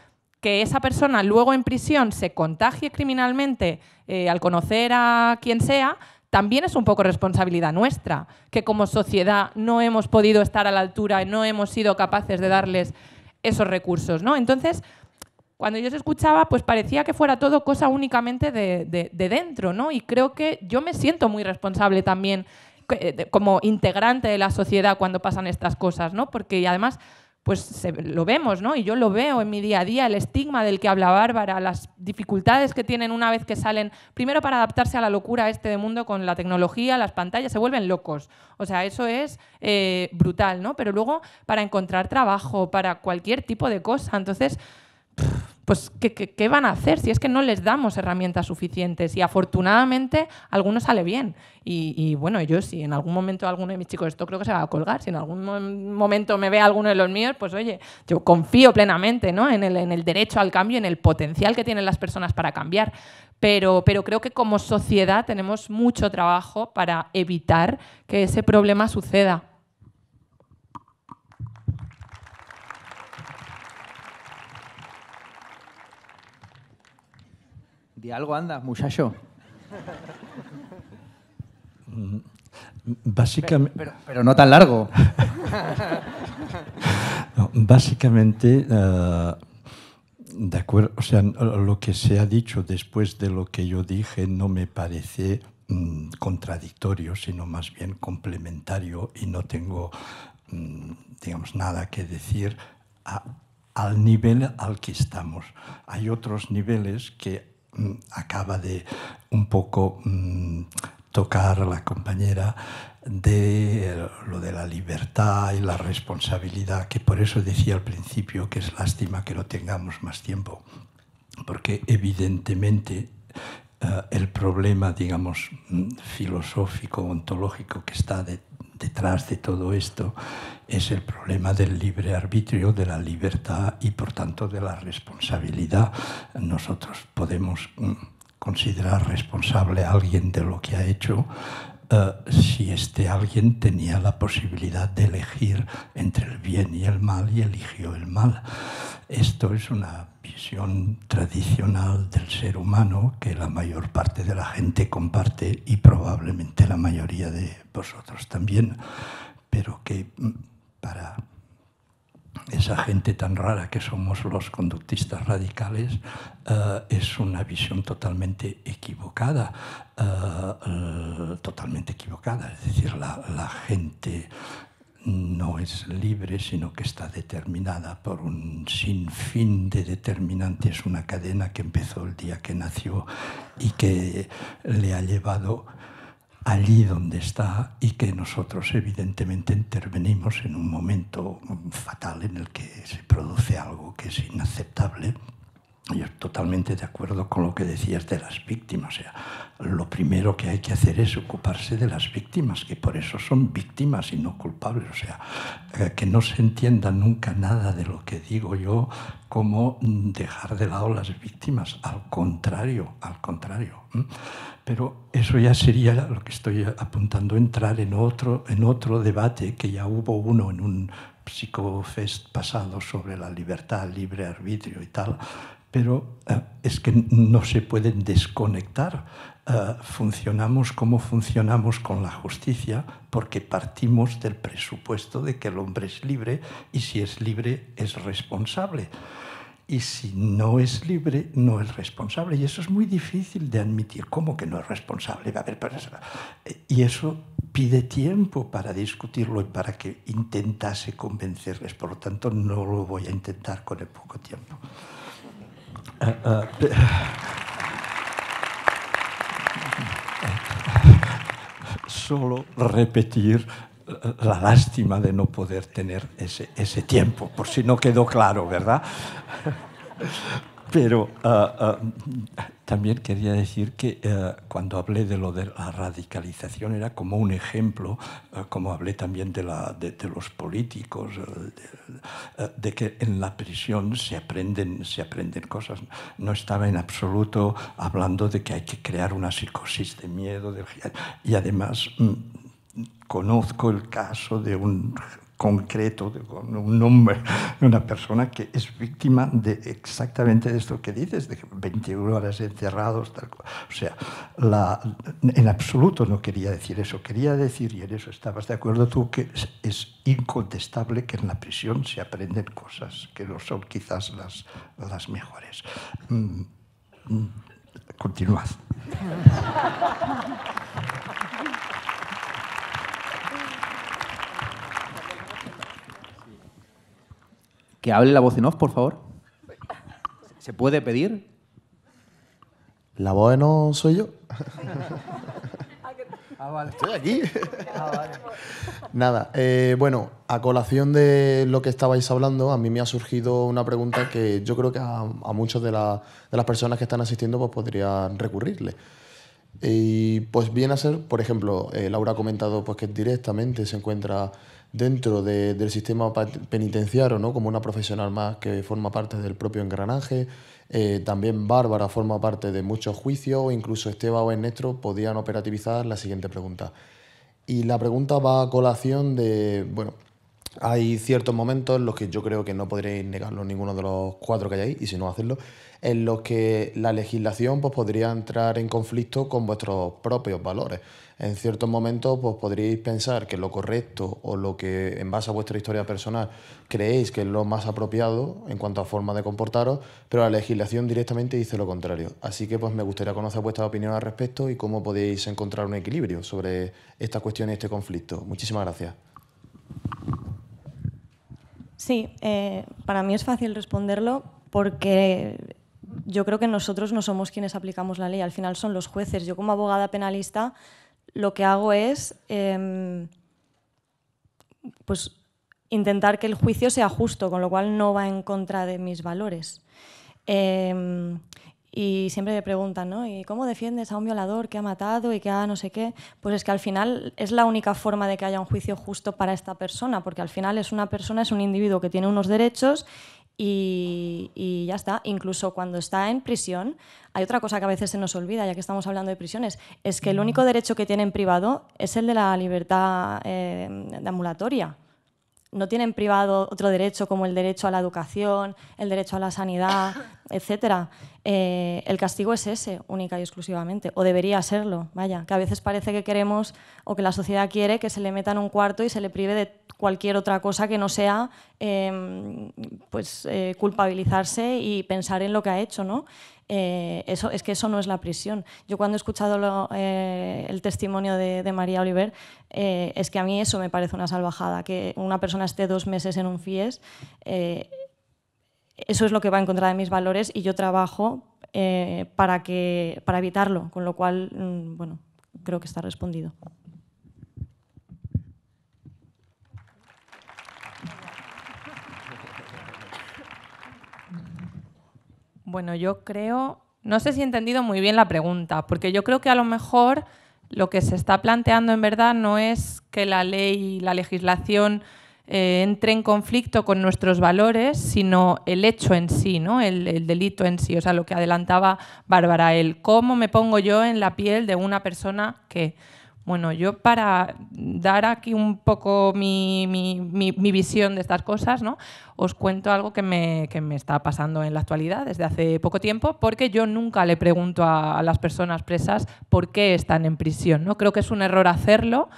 que esa persona luego en prisión se contagie criminalmente eh, al conocer a quien sea, también es un poco responsabilidad nuestra, que como sociedad no hemos podido estar a la altura y no hemos sido capaces de darles esos recursos. ¿no? Entonces, cuando yo se escuchaba, pues parecía que fuera todo cosa únicamente de, dentro, ¿no? Y creo que yo me siento muy responsable también eh, como integrante de la sociedad cuando pasan estas cosas, ¿no? Porque además pues lo vemos, ¿no? Y yo lo veo en mi día a día, el estigma del que habla Bárbara, las dificultades que tienen una vez que salen, primero para adaptarse a la locura este de mundo con la tecnología, las pantallas, se vuelven locos. O sea, eso es eh, brutal, ¿no? Pero luego para encontrar trabajo, para cualquier tipo de cosa. Entonces, pues ¿qué, van a hacer si es que no les damos herramientas suficientes? Y afortunadamente alguno algunos sale bien. Y, bueno, yo si en algún momento alguno de mis chicos, esto creo que se va a colgar, si en algún momento me ve alguno de los míos, pues oye, yo confío plenamente ¿no? en, el, derecho al cambio, y en el potencial que tienen las personas para cambiar. pero, creo que como sociedad tenemos mucho trabajo para evitar que ese problema suceda. De algo anda, muchacho. Mm, básicamente... Pero, no tan largo. <laughs> básicamente, eh, de acuerdo, o sea, lo que se ha dicho después de lo que yo dije no me parece mm, contradictorio, sino más bien complementario y no tengo, mm, digamos, nada que decir al nivel al que estamos. Hay otros niveles que Mm, acaba de un poco mm, tocar la compañera de eh, lo de la libertad y la responsabilidad, que por eso decía al principio que es lástima que no tengamos más tiempo, porque evidentemente eh, el problema, digamos, mm, filosófico, ontológico que está de, detrás de todo esto es el problema del libre arbitrio, de la libertad y por tanto de la responsabilidad. Nosotros podemos mm, considerar responsable a alguien de lo que ha hecho eh, si este alguien tenía la posibilidad de elegir entre el bien y el mal y eligió el mal. Esto es una visión tradicional del ser humano que la mayor parte de la gente comparte y probablemente la mayoría de vosotros también, pero que mm, para esa gente tan rara que somos los conductistas radicales eh, es una visión totalmente equivocada, eh, totalmente equivocada. Es decir, la gente no es libre, sino que está determinada por un sinfín de determinantes, una cadena que empezó el día que nació y que le ha llevado allí donde está y que nosotros evidentemente intervenimos en un momento fatal en el que se produce algo que es inaceptable yo totalmente de acuerdo con lo que decías de las víctimas. O sea, lo primero que hay que hacer es ocuparse de las víctimas, que por eso son víctimas y no culpables. O sea, eh, que no se entienda nunca nada de lo que digo yo como dejar de lado las víctimas. Al contrario, al contrario. Pero eso ya sería lo que estoy apuntando, entrar en otro, en otro debate que ya hubo uno en un psicofest pasado sobre la libertad, libre arbitrio y tal pero eh, es que no se pueden desconectar. Eh, funcionamos como funcionamos con la justicia porque partimos del presupuesto de que el hombre es libre y si es libre es responsable. Y si no es libre, no es responsable. Y eso es muy difícil de admitir. ¿Cómo que no es responsable? A Y eso pide tiempo para discutirlo y para que intentase convencerles. Por lo tanto, no lo voy a intentar con el poco tiempo. <sighs> solo repetir la lástima de no poder tener ese, ese tiempo, por si no quedó claro, ¿verdad? <laughs> Pero ah, ah, también quería decir que ah, cuando hablé de lo de la radicalización era como un ejemplo, como hablé también de, los políticos, de, que en la prisión se aprenden, se aprenden cosas. No estaba en absoluto hablando de que hay que crear una psicosis de miedo. y además... Mm, conozco el caso de un concreto, con un nombre de una persona que es víctima de exactamente esto que dices, de 21 horas encerrados, tal O sea, en absoluto no quería decir eso, quería decir, y en eso estabas de acuerdo tú, que es, incontestable que en la prisión se aprenden cosas que no son quizás las, las mejores. Mm, mm, Que hable la voz de off, por favor. ¿Se puede pedir? La voz de nos soy yo. Ah, Estoy aquí. Nada, eh, bueno, a colación de lo que estabais hablando, a mí me ha surgido una pregunta que yo creo que a, muchas de, las personas que están asistiendo pues, podrían recurrirle. Y pues viene a ser, por ejemplo, eh, Laura ha comentado pues, que directamente se encuentra dentro del sistema penitenciario, ¿no? como una profesional más que forma parte del propio engranaje. Eh, también Bárbara forma parte de muchos juicios, incluso Esteban o Ernesto podían operativizar la siguiente pregunta. Y la pregunta va a colación de, bueno, hay ciertos momentos en los que yo creo que no podréis negarlo ninguno de los cuatro que hayáis y si no hacerlo, en los que la legislación pues, podría entrar en conflicto con vuestros propios valores en ciertos momentos pues, podríais pensar que lo correcto o lo que en base a vuestra historia personal creéis que es lo más apropiado en cuanto a forma de comportaros, pero la legislación directamente dice lo contrario. Así que pues, me gustaría conocer vuestra opinión al respecto y cómo podéis encontrar un equilibrio sobre esta cuestión y este conflicto. Muchísimas gracias. Sí, eh, para mí es fácil responderlo porque yo creo que nosotros no somos quienes aplicamos la ley, al final son los jueces. Yo como abogada penalista lo que hago es em, pues, intentar que el juicio sea justo, con lo cual no va en contra de mis valores. Em, y siempre me preguntan, ¿no? ¿Y cómo defiendes a un violador que ha matado y que ha no sé qué? Pues es que al final es la única forma de que haya un juicio justo para esta persona, porque al final es una persona, es un individuo que tiene unos derechos y, ya está. Incluso cuando está en prisión, hay otra cosa que a veces se nos olvida, ya que estamos hablando de prisiones, es que el único mm. derecho que tienen privado es el de la libertad eh, de ambulatoria no tienen privado otro derecho como el derecho a la educación, el derecho a la sanidad, <laughs> etc. Eh, el castigo es ese, única y exclusivamente, o debería serlo, vaya, que a veces parece que queremos o que la sociedad quiere que se le meta en un cuarto y se le prive de cualquier otra cosa que no sea em, pues, eh, culpabilizarse y pensar en lo que ha hecho, ¿no? Eh, eso, es que eso no es la prisión. Yo cuando he escuchado eh, el testimonio de, María Oliver, eh, es que a mí eso me parece una salvajada, que una persona esté dos meses en un FIES, eso es lo que va en contra de mis valores y yo trabajo para, para evitarlo, con lo cual, mm, bueno, creo que está respondido. Bueno, yo creo, no sé si he entendido muy bien la pregunta, porque yo creo que a lo mejor lo que se está planteando en verdad no es que la ley, la legislación eh, entre en conflicto con nuestros valores, sino el hecho en sí, ¿no? el, el delito en sí, o sea, lo que adelantaba Bárbara, el cómo me pongo yo en la piel de una persona que bueno, yo para dar aquí un poco mi, visión de estas cosas, ¿no? os cuento algo que me, está pasando en la actualidad desde hace poco tiempo, porque yo nunca le pregunto a, a las personas presas por qué están en prisión. ¿no? Creo que es un error hacerlo.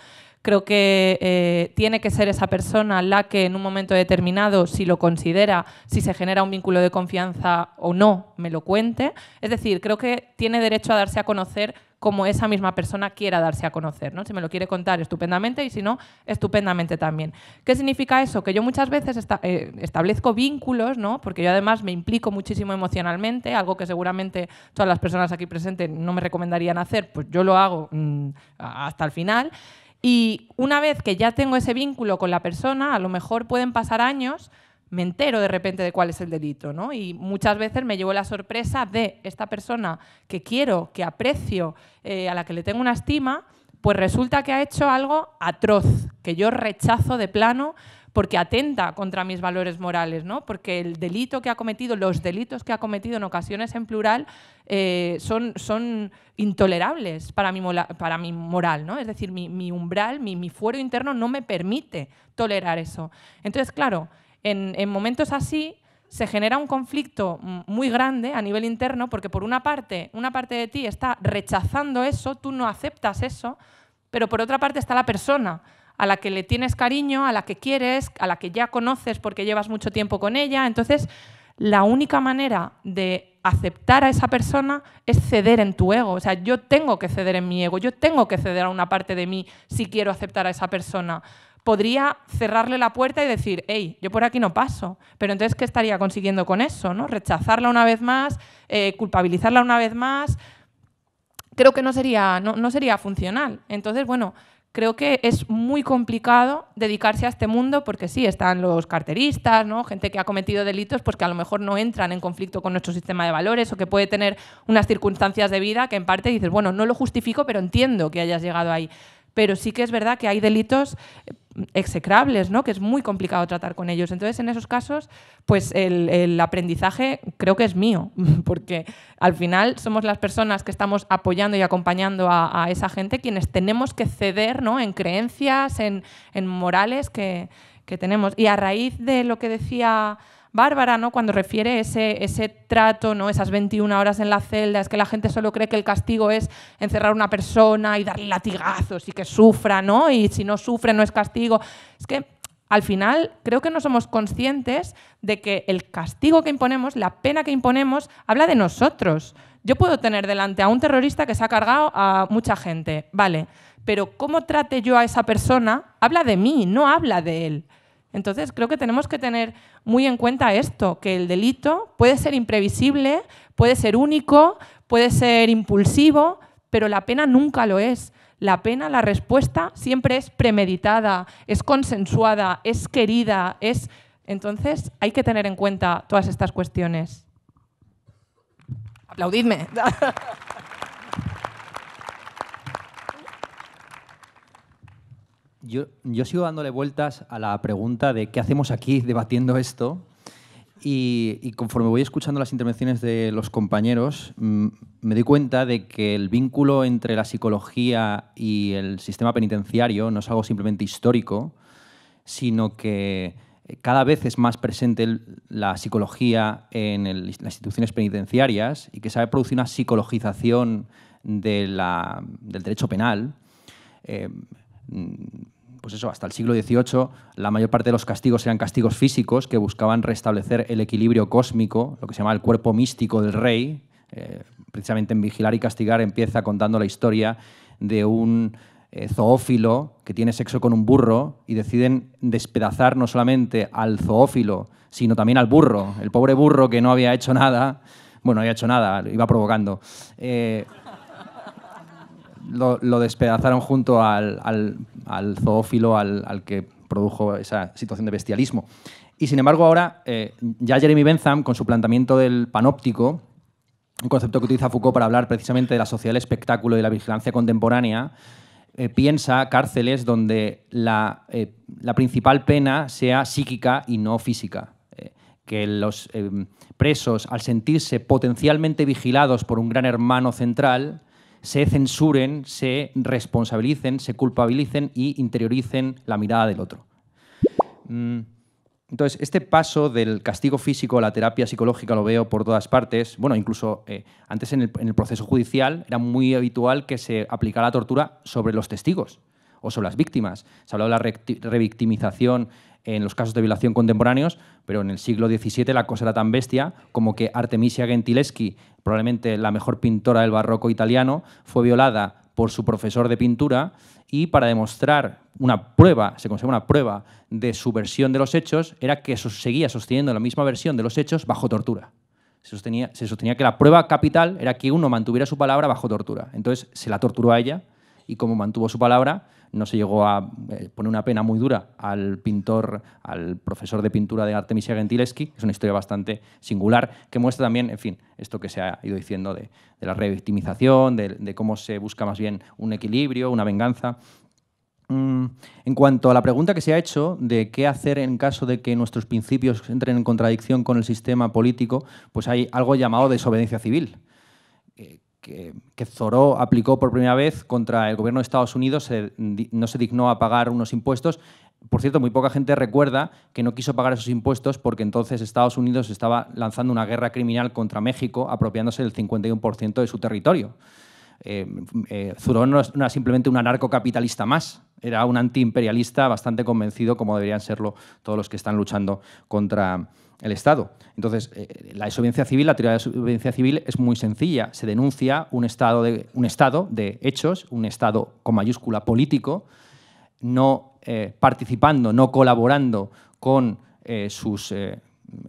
Creo que eh, tiene que ser esa persona la que en un momento determinado, si lo considera, si se genera un vínculo de confianza o no, me lo cuente. Es decir, creo que tiene derecho a darse a conocer como esa misma persona quiera darse a conocer, ¿no? Si me lo quiere contar estupendamente y si no, estupendamente también. ¿Qué significa eso? Que yo muchas veces eh, establezco vínculos, ¿no? Porque yo además me implico muchísimo emocionalmente, algo que seguramente todas las personas aquí presentes no me recomendarían hacer, pues yo lo hago mm, hasta el final. Y una vez que ya tengo ese vínculo con la persona, a lo mejor pueden pasar años, me entero de repente de cuál es el delito, ¿no? Y muchas veces me llevo la sorpresa de esta persona que quiero, que aprecio, eh, a la que le tengo una estima, pues resulta que ha hecho algo atroz, que yo rechazo de plano porque atenta contra mis valores morales, ¿no? porque el delito que ha cometido, los delitos que ha cometido en ocasiones en plural eh, son, intolerables para mi, moral, ¿no? es decir, mi, umbral, mi, fuero interno no me permite tolerar eso. Entonces, claro, en momentos así se genera un conflicto muy grande a nivel interno porque por una parte, una parte de ti está rechazando eso, tú no aceptas eso, pero por otra parte está la persona a la que le tienes cariño, a la que quieres, a la que ya conoces porque llevas mucho tiempo con ella. Entonces, la única manera de aceptar a esa persona es ceder en tu ego. O sea, yo tengo que ceder en mi ego, yo tengo que ceder a una parte de mí si quiero aceptar a esa persona. Podría cerrarle la puerta y decir, hey, yo por aquí no paso. Pero entonces, ¿qué estaría consiguiendo con eso? ¿no? Rechazarla una vez más, eh, culpabilizarla una vez más. Creo que no sería, no sería funcional. Entonces, bueno, creo que es muy complicado dedicarse a este mundo porque sí, están los carteristas, ¿no? gente que ha cometido delitos pues que a lo mejor no entran en conflicto con nuestro sistema de valores o que puede tener unas circunstancias de vida que en parte dices, bueno, no lo justifico, pero entiendo que hayas llegado ahí. Pero sí que es verdad que hay delitos execrables, ¿no? que es muy complicado tratar con ellos. Entonces, en esos casos, pues el, aprendizaje creo que es mío, <laughs> porque al final somos las personas que estamos apoyando y acompañando a, esa gente quienes tenemos que ceder ¿no? en creencias, en, morales que tenemos. Y a raíz de lo que decía Bárbara, ¿no? Cuando refiere ese, ese trato, ¿no? Esas 21 horas en la celda, es que la gente solo cree que el castigo es encerrar a una persona y darle latigazos y que sufra, Y si no sufre no es castigo. Es que al final creo que no somos conscientes de que el castigo que imponemos, la pena que imponemos, habla de nosotros. Yo puedo tener delante a un terrorista que se ha cargado a mucha gente, vale, pero cómo trate yo a esa persona habla de mí, no habla de él. Entonces, creo que tenemos que tener muy en cuenta esto, que el delito puede ser imprevisible, puede ser único, puede ser impulsivo, pero la pena nunca lo es. La pena, la respuesta siempre es premeditada, es consensuada, es querida, es... Entonces, hay que tener en cuenta todas estas cuestiones. Aplaudidme. <laughs> yo, sigo dándole vueltas a la pregunta de qué hacemos aquí debatiendo esto. Y, conforme voy escuchando las intervenciones de los compañeros, mm, me doy cuenta de que el vínculo entre la psicología y el sistema penitenciario no es algo simplemente histórico, sino que eh, cada vez es más presente la psicología en las instituciones penitenciarias y que se ha producido una psicologización del derecho penal. Eh, mm, pues eso, hasta el siglo XVIII la mayor parte de los castigos eran castigos físicos que buscaban restablecer el equilibrio cósmico, lo que se llama el cuerpo místico del rey. Eh, precisamente en Vigilar y Castigar empieza contando la historia de un eh, zoófilo que tiene sexo con un burro y deciden despedazar no solamente al zoófilo, sino también al burro, el pobre burro que no había hecho nada, bueno, no había hecho nada, iba provocando. Eh, lo, despedazaron junto al, zoófilo, al, que produjo esa situación de bestialismo. Y sin embargo, ahora eh, ya Jeremy Bentham, con su planteamiento del panóptico, un concepto que utiliza Foucault para hablar precisamente de la sociedad del espectáculo y de la vigilancia contemporánea, eh, piensa cárceles donde eh, la, principal pena sea psíquica y no física. que los presos, al sentirse potencialmente vigilados por un gran hermano central, se censuren, se responsabilicen, se culpabilicen y interioricen la mirada del otro. Mm, entonces, este paso del castigo físico a la terapia psicológica lo veo por todas partes. Bueno, incluso eh, antes en el, proceso judicial era muy habitual que se aplicara la tortura sobre los testigos o sobre las víctimas. Se hablado de la revictimización en los casos de violación contemporáneos, pero en el siglo XVII la cosa era tan bestia como que Artemisia Gentileschi, probablemente la mejor pintora del barroco italiano, fue violada por su profesor de pintura y para demostrar una prueba, se conserva una prueba de su versión de los hechos, era que seguía sosteniendo la misma versión de los hechos bajo tortura. Se sostenía, se sostenía que la prueba capital era que uno mantuviera su palabra bajo tortura. Entonces se la torturó a ella y como mantuvo su palabra, no se llegó a eh, poner una pena muy dura al pintor, al profesor de pintura de Artemisia Gentileschi. Es una historia bastante singular que muestra también, en fin, esto que se ha ido diciendo de, la revictimización, de, de, cómo se busca más bien un equilibrio, una venganza. Mm, en cuanto a la pregunta que se ha hecho de qué hacer en caso de que nuestros principios entren en contradicción con el sistema político, pues hay algo llamado desobediencia civil. Eh, que, Zoró aplicó por primera vez contra el gobierno de Estados Unidos, no se dignó a pagar unos impuestos. Por cierto, muy poca gente recuerda que no quiso pagar esos impuestos porque entonces Estados Unidos estaba lanzando una guerra criminal contra México, apropiándose del 51% de su territorio. Eh, eh no era simplemente un anarcocapitalista más, era un antiimperialista bastante convencido, como deberían serlo todos los que están luchando contra, el Estado. Entonces, eh, la desobediencia civil, la de la desobediencia civil es muy sencilla. Se denuncia un estado de, hechos, un Estado con mayúscula político, no eh, participando, no colaborando con eh, sus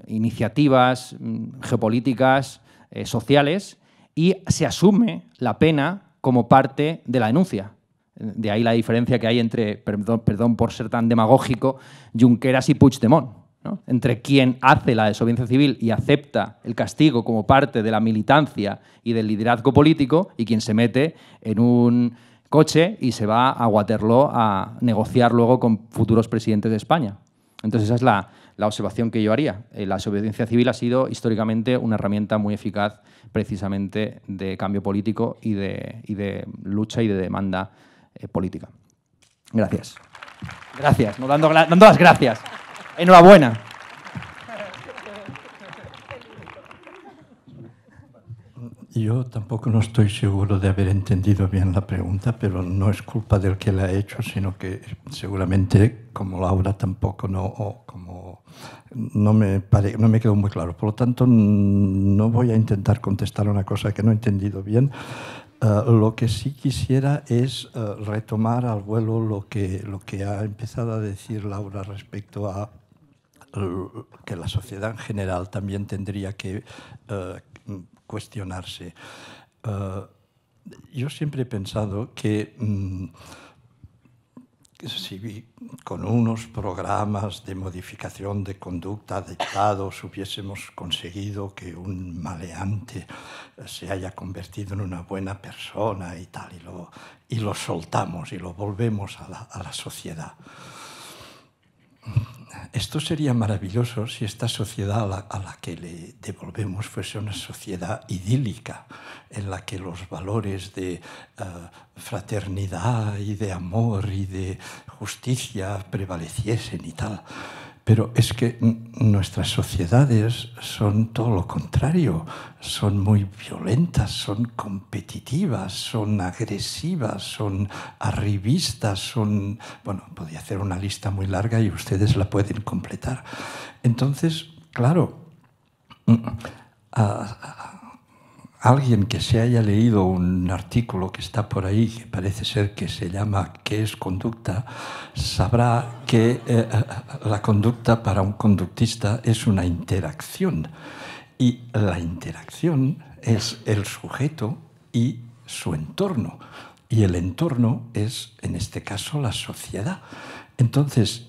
iniciativas mm, geopolíticas, sociales, y se asume la pena como parte de la denuncia. De ahí la diferencia que hay entre, perdón, perdón por ser tan demagógico, Junqueras y Puigdemont entre quien hace la desobediencia civil y acepta el castigo como parte de la militancia y del liderazgo político y quien se mete en un coche y se va a Waterloo a negociar luego con futuros presidentes de España. Entonces esa es la, observación que yo haría. Eh, la desobediencia civil ha sido históricamente una herramienta muy eficaz precisamente de cambio político y de, de lucha y de demanda eh, política. Gracias. Gracias, no dando las gracias. Enhorabuena. Yo tampoco no estoy seguro de haber entendido bien la pregunta, pero no es culpa del que la ha hecho, sino que seguramente como Laura tampoco no, como no me, no me quedó muy claro. Por lo tanto, no voy a intentar contestar una cosa que no he entendido bien. Eh, lo que sí quisiera es eh, retomar al vuelo lo que, lo que ha empezado a decir Laura respecto a eh, que la sociedad en general también tendría que eh, cuestionarse. Eh, yo siempre he pensado que, mm, si con unos programas de modificación de conducta adecuados hubiésemos conseguido que un maleante se haya convertido en una buena persona y tal, y lo, y lo soltamos y lo volvemos a la, a la sociedad esto sería maravilloso si esta sociedad a la, que le devolvemos fuese una sociedad idílica, en la que los valores de eh, fraternidad y de amor y de justicia prevaleciesen y tal. Pero es que nuestras sociedades son todo lo contrario, son muy violentas, son competitivas, son agresivas, son arribistas, son... Bueno, podría hacer una lista muy larga y ustedes la pueden completar. Entonces, claro, mm, alguien que se haya leído un artículo que está por ahí, que parece ser que se llama ¿Qué es conducta?, sabrá que eh, eh, eh, la conducta para un conductista es una interacción. Y la interacción es el sujeto y su entorno. Y el entorno es, en este caso, la sociedad. Entonces,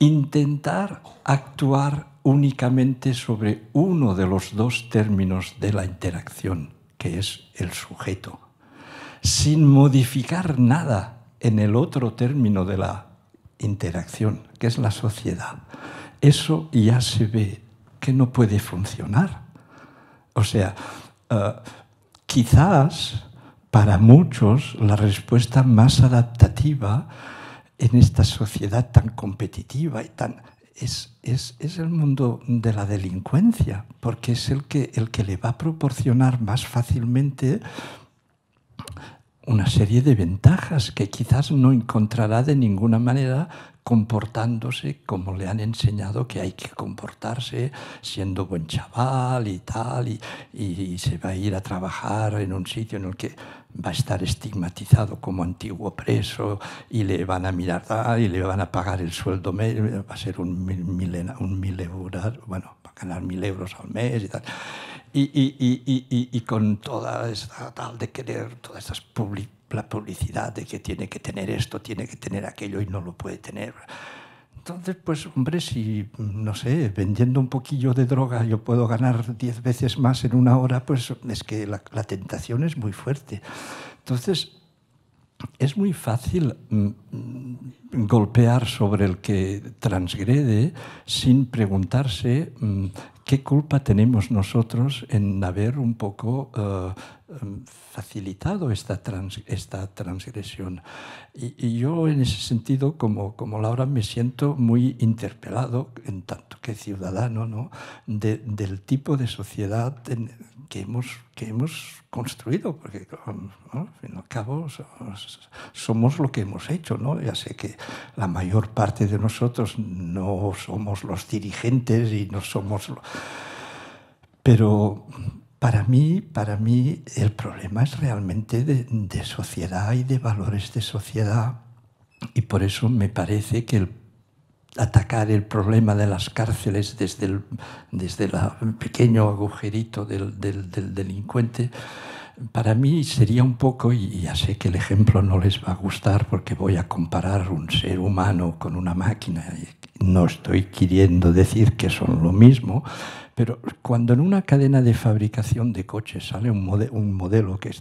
intentar actuar únicamente sobre uno de los dos términos de la interacción, que es el sujeto, sin modificar nada en el otro término de la interacción, que es la sociedad. Eso ya se ve que no puede funcionar. O sea, eh, quizás para muchos la respuesta más adaptativa en esta sociedad tan competitiva y tan es, es, el mundo de la delincuencia, porque es el que, el que le va a proporcionar más fácilmente una serie de ventajas que quizás no encontrará de ninguna manera comportándose como le han enseñado que hay que comportarse, siendo buen chaval y tal, y, y, se va a ir a trabajar en un sitio en el que va a estar estigmatizado como antiguo preso y le van a mirar tal y le van a pagar el sueldo, va a ser un mil, un mil euros, bueno, va a ganar mil euros al mes y tal. Y, y, y, con toda esta tal de querer, todas estas publicidades la publicidad de que tiene que tener esto, tiene que tener aquello y no lo puede tener. Entonces, pues hombre, si, no sé, vendiendo un poquillo de droga yo puedo ganar 10 veces más en una hora, pues es que la, la tentación es muy fuerte. Entonces, es muy fácil mm, golpear sobre el que transgrede sin preguntarse mm, qué culpa tenemos nosotros en haber un poco eh, mm, facilitado esta, esta transgresión. Y, yo en ese sentido, como, como Laura, me siento muy interpelado, en tanto que ciudadano, ¿no? del tipo de sociedad que hemos, que hemos construido, porque ¿no? al fin y al cabo somos, lo que hemos hecho. ¿no? Ya sé que la mayor parte de nosotros no somos los dirigentes y no somos... Pero para mí, para mí el problema es realmente de, de sociedad y de valores de sociedad. Y por eso me parece que el atacar el problema de las cárceles desde el, desde el pequeño agujerito del, del, del, delincuente, para mí sería un poco, y ya sé que el ejemplo no les va a gustar porque voy a comparar un ser humano con una máquina, no estoy queriendo decir que son lo mismo, pero cuando en una cadena de fabricación de coches sale un, un modelo que,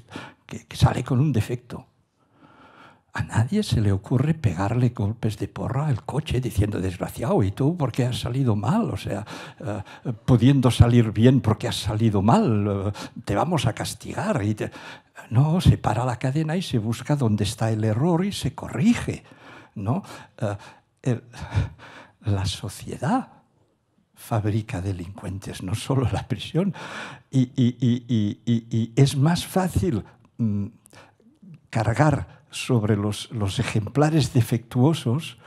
que sale con un defecto, a nadie se le ocurre pegarle golpes de porra al coche diciendo, desgraciado, ¿y tú por qué has salido mal? O sea, eh, pudiendo salir bien porque has salido mal, eh, te vamos a castigar. Y No, se para la cadena y se busca dónde está el error y se corrige. ¿no? Eh, <laughs> la sociedad fabrica delincuentes, no solo la prisión. Y, es más fácil mm, cargar sobre los, ejemplares defectuosos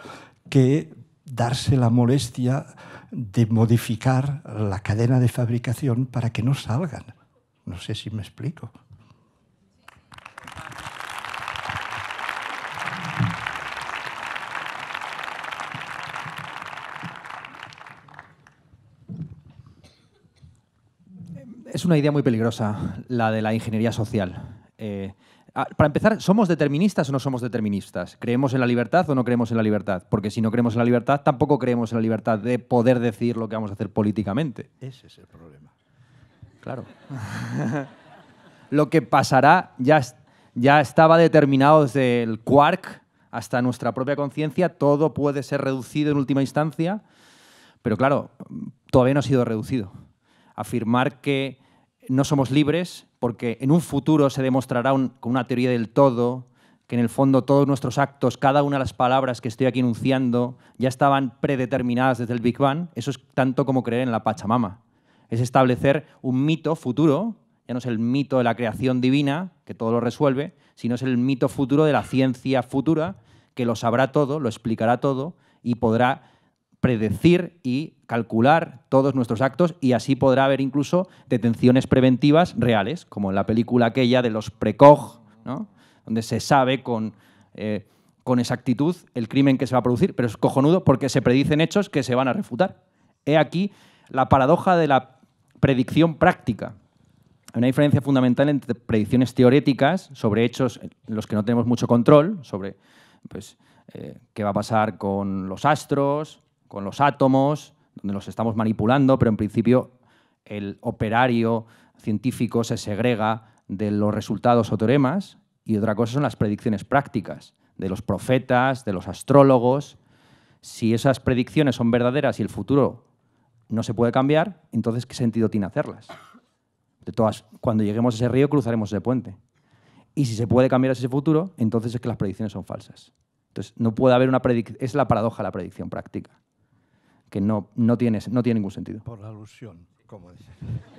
que darse la molestia de modificar la cadena de fabricación para que no salgan. No sé si me explico. Es una idea muy peligrosa, la de la ingeniería social. Eh, Ah, para empezar, ¿somos deterministas o no somos deterministas? ¿Creemos en la libertad o no creemos en la libertad? Porque si no creemos en la libertad, tampoco creemos en la libertad de poder decir lo que vamos a hacer políticamente. Ese es el problema. Claro. <laughs> lo que pasará ya, ya estaba determinado desde el quark hasta nuestra propia conciencia. Todo puede ser reducido en última instancia, pero claro, todavía no ha sido reducido. Afirmar que no somos libres porque en un futuro se demostrará con una teoría del todo que en el fondo todos nuestros actos, cada una de las palabras que estoy aquí enunciando, ya estaban predeterminadas desde el Big Bang. Eso es tanto como creer en la Pachamama. Es establecer un mito futuro, ya no es el mito de la creación divina, que todo lo resuelve, sino es el mito futuro de la ciencia futura, que lo sabrá todo, lo explicará todo y podrá predecir y calcular todos nuestros actos y así podrá haber incluso detenciones preventivas reales, como en la película aquella de los precoj, ¿no? donde se sabe eh, con, exactitud el crimen que se va a producir, pero es cojonudo porque se predicen hechos que se van a refutar. He aquí la paradoja de la predicción práctica. Hay una diferencia fundamental entre predicciones teóricas sobre hechos en los que no tenemos mucho control, sobre pues, eh, qué va a pasar con los astros, con los átomos, donde los estamos manipulando, pero en principio el operario científico se segrega de los resultados o teoremas y otra cosa son las predicciones prácticas de los profetas, de los astrólogos. Si esas predicciones son verdaderas y el futuro no se puede cambiar, entonces ¿qué sentido tiene hacerlas? De todas, cuando lleguemos a ese río cruzaremos ese puente. Y si se puede cambiar ese futuro, entonces es que las predicciones son falsas. Entonces no puede haber una predicción, es la paradoja la predicción práctica que no, no, tiene, no tiene ningún sentido. Por la alusión,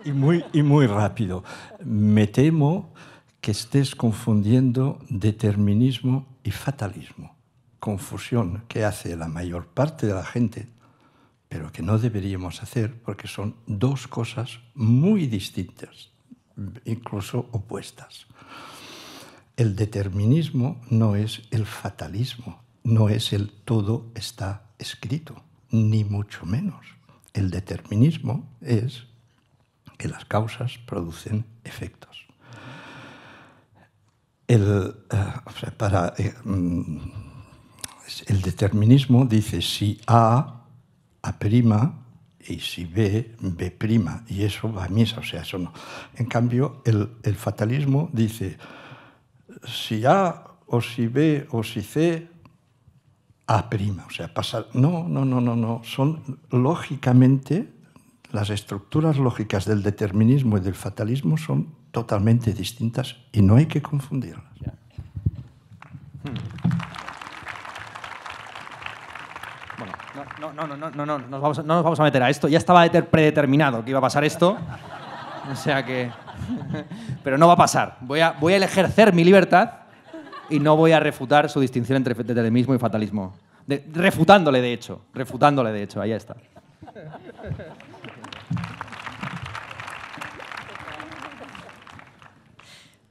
Y muy, y muy rápido. Me temo que estés confundiendo determinismo y fatalismo. Confusión que hace la mayor parte de la gente, pero que no deberíamos hacer porque son dos cosas muy distintas, incluso opuestas. El determinismo no es el fatalismo, no es el todo está escrito ni mucho menos. El determinismo es que las causas producen efectos. El, eh, para, eh, mm, el determinismo dice si A, A' y si B, B', y eso va a misa, o sea, eso no. En cambio, el, el fatalismo dice si A o si B o si C a prima, o sea, pasar... No, no, no, no, no. Son lógicamente, las estructuras lógicas del determinismo y del fatalismo son totalmente distintas y no hay que confundirlas. Bueno, No, no, no, no, no, no, nos vamos, no nos vamos a meter a esto. Ya estaba predeterminado que iba a pasar esto. O sea que... Pero no va a pasar. Voy a, voy a ejercer mi libertad y no voy a refutar su distinción entre determinismo y fatalismo. refutándole, de hecho. Refutándole, de hecho. Ahí está.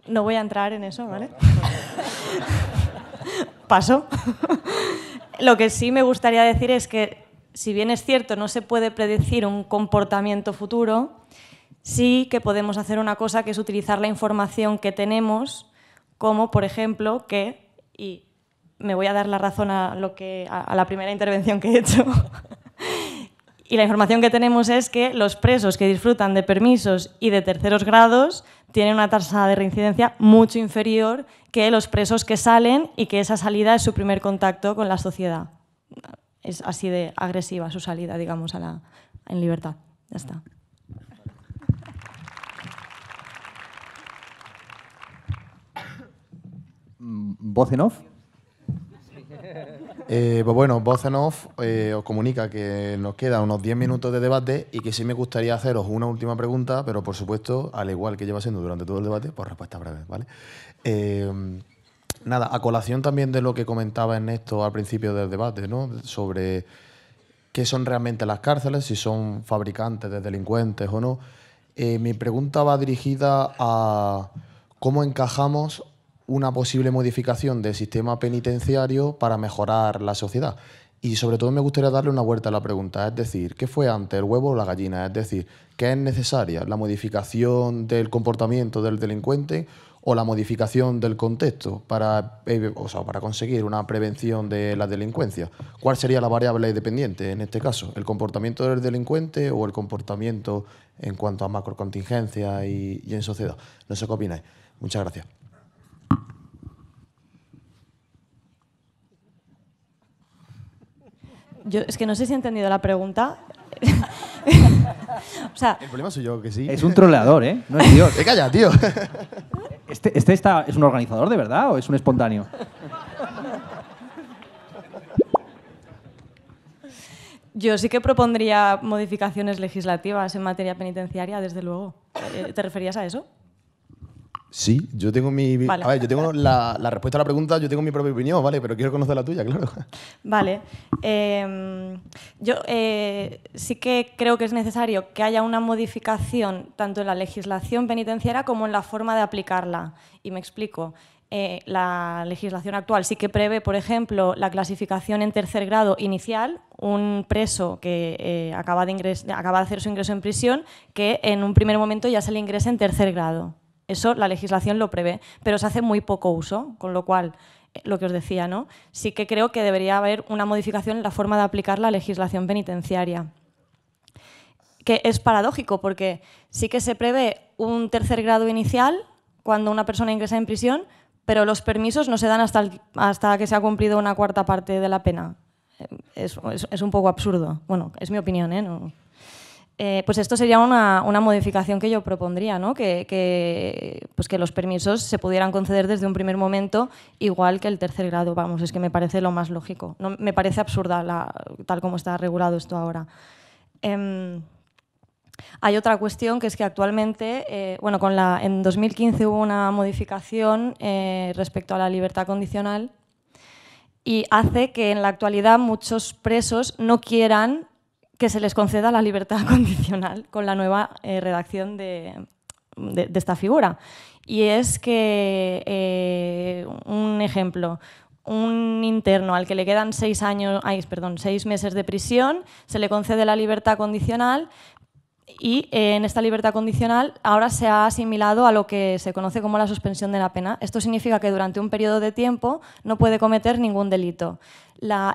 No voy a entrar en eso, ¿vale? <laughs> Paso. Lo que sí me gustaría decir es que, si bien es cierto, no se puede predecir un comportamiento futuro, sí que podemos hacer una cosa que es utilizar la información que tenemos como por ejemplo que, y me voy a dar la razón a, lo que, a, la primera intervención que he hecho, <laughs> y la información que tenemos es que los presos que disfrutan de permisos y de terceros grados tienen una tasa de reincidencia mucho inferior que los presos que salen y que esa salida es su primer contacto con la sociedad. Es así de agresiva su salida, digamos, a la, en libertad. Ya está. Mm, voz en off. <laughs> Eh, pues bueno, voz en off eh, os comunica que nos quedan unos 10 minutos de debate y que sí me gustaría haceros una última pregunta, pero por supuesto, al igual que lleva siendo durante todo el debate, por pues respuesta breve. ¿vale? Eh, nada, a colación también de lo que comentaba en esto al principio del debate, ¿no? Sobre qué son realmente las cárceles, si son fabricantes de delincuentes o no. mi pregunta va dirigida a cómo encajamos una posible modificación del sistema penitenciario para mejorar la sociedad. Y sobre todo me gustaría darle una vuelta a la pregunta, es decir, ¿qué fue antes, el huevo o la gallina? Es decir, ¿qué es necesaria? ¿La modificación del comportamiento del delincuente o la modificación del contexto para, eh, para conseguir una prevención de la delincuencia? ¿Cuál sería la variable dependiente en este caso? ¿El comportamiento del delincuente o el comportamiento en cuanto a macrocontingencia y, y en sociedad? No sé qué opináis. Muchas gracias. es que no sé si he entendido la pregunta. <laughs> el problema soy yo, que sí. Es un troleador, ¿eh? No es Dios. <laughs> Te calla, tío. este, este está, ¿Es un organizador de verdad o es un espontáneo? Yo sí que propondría modificaciones legislativas en materia penitenciaria, desde luego. Eh, ¿Te referías a eso? Sí, yo tengo mi. A ver, yo tengo la, respuesta a la pregunta, yo tengo mi propia opinión, ¿vale? Pero quiero conocer la tuya, claro. Vale. Em, yo eh, sí que creo que es necesario que haya una modificación tanto en la legislación penitenciaria como en la forma de aplicarla. Y me explico. Eh, la legislación actual sí que prevé, por ejemplo, la clasificación en tercer grado inicial, un preso que eh, acaba, de acaba de hacer su ingreso en prisión, que en un primer momento ya se le ingresa en tercer grado. Eso la legislación lo prevé, pero se hace muy poco uso, con lo cual, eh, lo que os decía, ¿no? Sí que creo que debería haber una modificación en la forma de aplicar la legislación penitenciaria. Que es paradójico, porque sí que se prevé un tercer grado inicial cuando una persona ingresa en prisión, pero los permisos no se dan hasta, hasta que se ha cumplido una cuarta parte de la pena. Eh, es, es, es, un poco absurdo. Bueno, es mi opinión, ¿eh? No, eh, pues esto sería una, modificación que yo propondría, ¿no? Pues que, los permisos se pudieran conceder desde un primer momento, igual que el tercer grado. Vamos, es que me parece lo más lógico. No, me parece absurda tal como está regulado esto ahora. Em, hay otra cuestión que es que actualmente, eh, bueno, con la, en 2015 hubo una modificación eh, respecto a la libertad condicional y hace que en la actualidad muchos presos no quieran que se les conceda la libertad <laughs> condicional con la nueva eh, redacción de, esta figura. Y es que, eh, un ejemplo, un interno al que le quedan seis, años, perdón, seis meses de prisión, se le concede la libertad condicional, y eh, en esta libertad condicional ahora se ha asimilado a lo que se conoce como la suspensión de la pena. Esto significa que durante un periodo de tiempo no puede cometer ningún delito.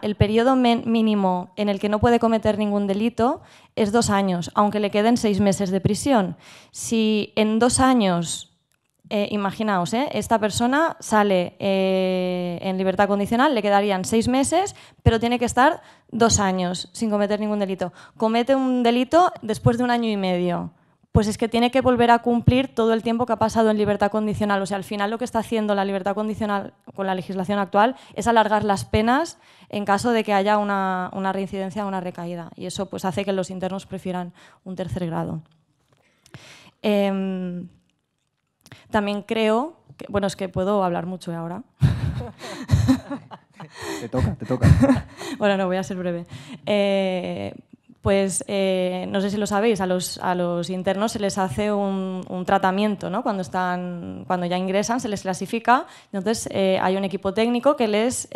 el periodo mínimo en el que no puede cometer ningún delito es dos años, aunque le queden seis meses de prisión. Si en dos años eh, imaginaos, eh, esta persona sale eh, en libertad condicional, le quedarían seis meses, pero tiene que estar dos años sin cometer ningún delito. Comete un delito después de un año y medio. Pues es que tiene que volver a cumplir todo el tiempo que ha pasado en libertad condicional. O sea, al final lo que está haciendo la libertad condicional con la legislación actual es alargar las penas en caso de que haya una, reincidencia o una recaída. Y eso pues hace que los internos prefieran un tercer grado. Em, también creo, bueno, es que puedo hablar mucho ahora. <laughs> te toca, te toca. <laughs> bueno, no, voy a ser breve. Eh, pues eh, no sé si lo sabéis, a los, internos se les hace un, tratamiento, ¿no? Cuando, están, cuando ya ingresan se les clasifica, entonces eh, hay un equipo técnico que les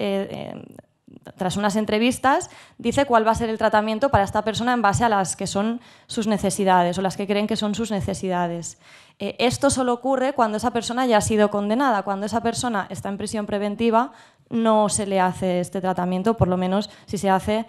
tras unas entrevistas, dice cuál va a ser el tratamiento para esta persona en base a las que son sus necesidades o las que creen que son sus necesidades. Eh, esto solo ocurre cuando esa persona ya ha sido condenada, cuando esa persona está en prisión preventiva, no se le hace este tratamiento, por lo menos si se hace,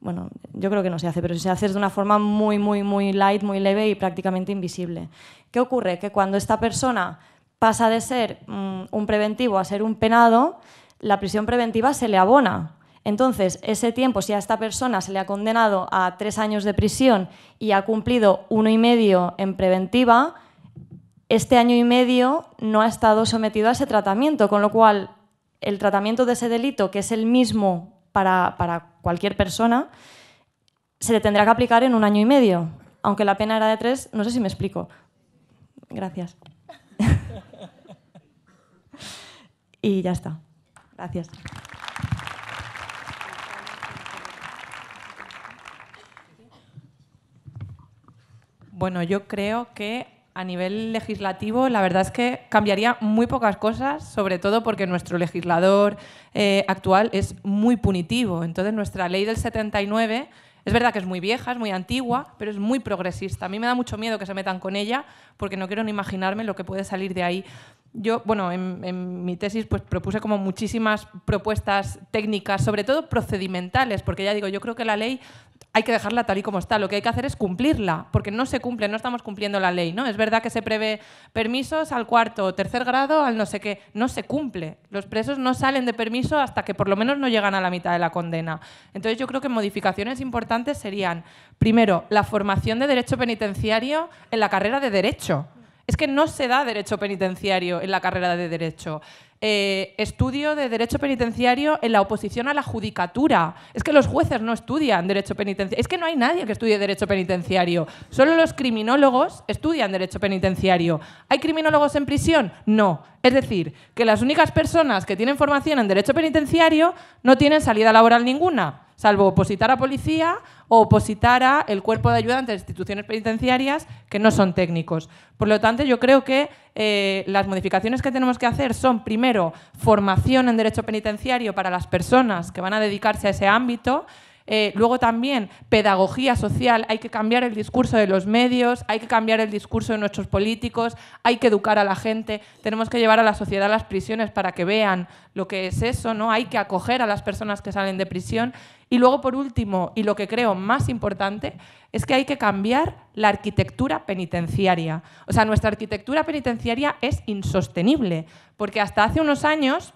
bueno, yo creo que no se hace, pero si se hace es de una forma muy, muy, muy light, muy leve y prácticamente invisible. ¿Qué ocurre? Que cuando esta persona pasa de ser mm, un preventivo a ser un penado, la prisión preventiva se le abona, entonces, ese tiempo, si a esta persona se le ha condenado a tres años de prisión y ha cumplido uno y medio en preventiva, este año y medio no ha estado sometido a ese tratamiento, con lo cual el tratamiento de ese delito, que es el mismo para, cualquier persona, se le tendrá que aplicar en un año y medio, aunque la pena era de tres, no sé si me explico. Gracias. <laughs> y ya está. Gracias. Bueno, yo creo que a nivel legislativo, la verdad es que cambiaría muy pocas cosas, sobre todo porque nuestro legislador eh, actual es muy punitivo. Entonces, nuestra ley del 79 es verdad que es muy vieja, es muy antigua, pero es muy progresista. A mí me da mucho miedo que se metan con ella porque no quiero ni imaginarme lo que puede salir de ahí. Yo, bueno, en, mi tesis pues, propuse como muchísimas propuestas técnicas, sobre todo procedimentales, porque ya digo, yo creo que la ley hay que dejarla tal y como está. Lo que hay que hacer es cumplirla, porque no se cumple, no estamos cumpliendo la ley. ¿no? Es verdad que se prevé permisos al cuarto, o tercer grado, al no sé qué. No se cumple. Los presos no salen de permiso hasta que por lo menos no llegan a la mitad de la condena. Entonces yo creo que modificaciones importantes serían, primero, la formación de derecho penitenciario en la carrera de derecho. Es que no se da derecho penitenciario en la carrera de derecho. Eh, estudio de derecho penitenciario en la oposición a la judicatura. Es que los jueces no estudian derecho penitenciario. Es que no hay nadie que estudie derecho penitenciario. Solo los criminólogos estudian derecho penitenciario. ¿Hay criminólogos en prisión? No. Es decir, que las únicas personas que tienen formación en derecho penitenciario no tienen salida laboral ninguna salvo opositar a policía o opositar a el cuerpo de ayuda ante instituciones penitenciarias que no son técnicos. Por lo tanto, yo creo que eh, las modificaciones que tenemos que hacer son, primero, formación en derecho penitenciario para las personas que van a dedicarse a ese ámbito. Eh, luego también pedagogía social, hay que cambiar el discurso de los medios, hay que cambiar el discurso de nuestros políticos, hay que educar a la gente, tenemos que llevar a la sociedad a las prisiones para que vean lo que es eso, ¿no? Hay que acoger a las personas que salen de prisión. Y luego, por último, y lo que creo más importante, es que hay que cambiar la arquitectura penitenciaria. O sea, nuestra arquitectura penitenciaria es insostenible, porque hasta hace unos años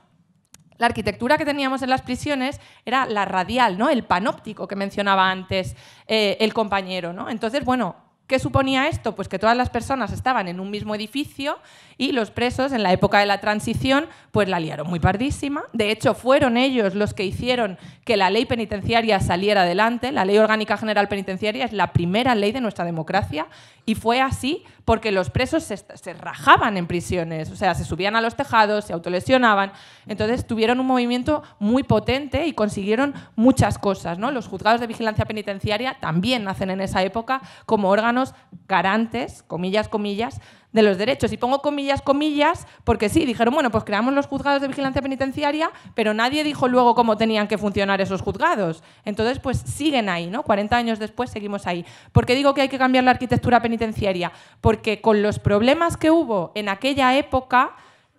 la arquitectura que teníamos en las prisiones era la radial, ¿no? El panóptico que mencionaba antes eh, el compañero, ¿no? Entonces, bueno, ¿Qué suponía esto? Pues que todas las personas estaban en un mismo edificio y los presos en la época de la transición pues la liaron muy pardísima. De hecho, fueron ellos los que hicieron que la ley penitenciaria saliera adelante. La ley orgánica general penitenciaria es la primera ley de nuestra democracia y fue así porque los presos se, rajaban en prisiones, o sea, se subían a los tejados, se autolesionaban, entonces tuvieron un movimiento muy potente y consiguieron muchas cosas. ¿no? Los juzgados de vigilancia penitenciaria también nacen en esa época como órganos garantes, comillas, comillas, de los derechos. Y pongo comillas, comillas, porque sí, dijeron, bueno, pues creamos los juzgados de vigilancia penitenciaria, pero nadie dijo luego cómo tenían que funcionar esos juzgados. Entonces, pues siguen ahí, ¿no? 40 años después seguimos ahí. ¿Por qué digo que hay que cambiar la arquitectura penitenciaria? Porque con los problemas que hubo en aquella época,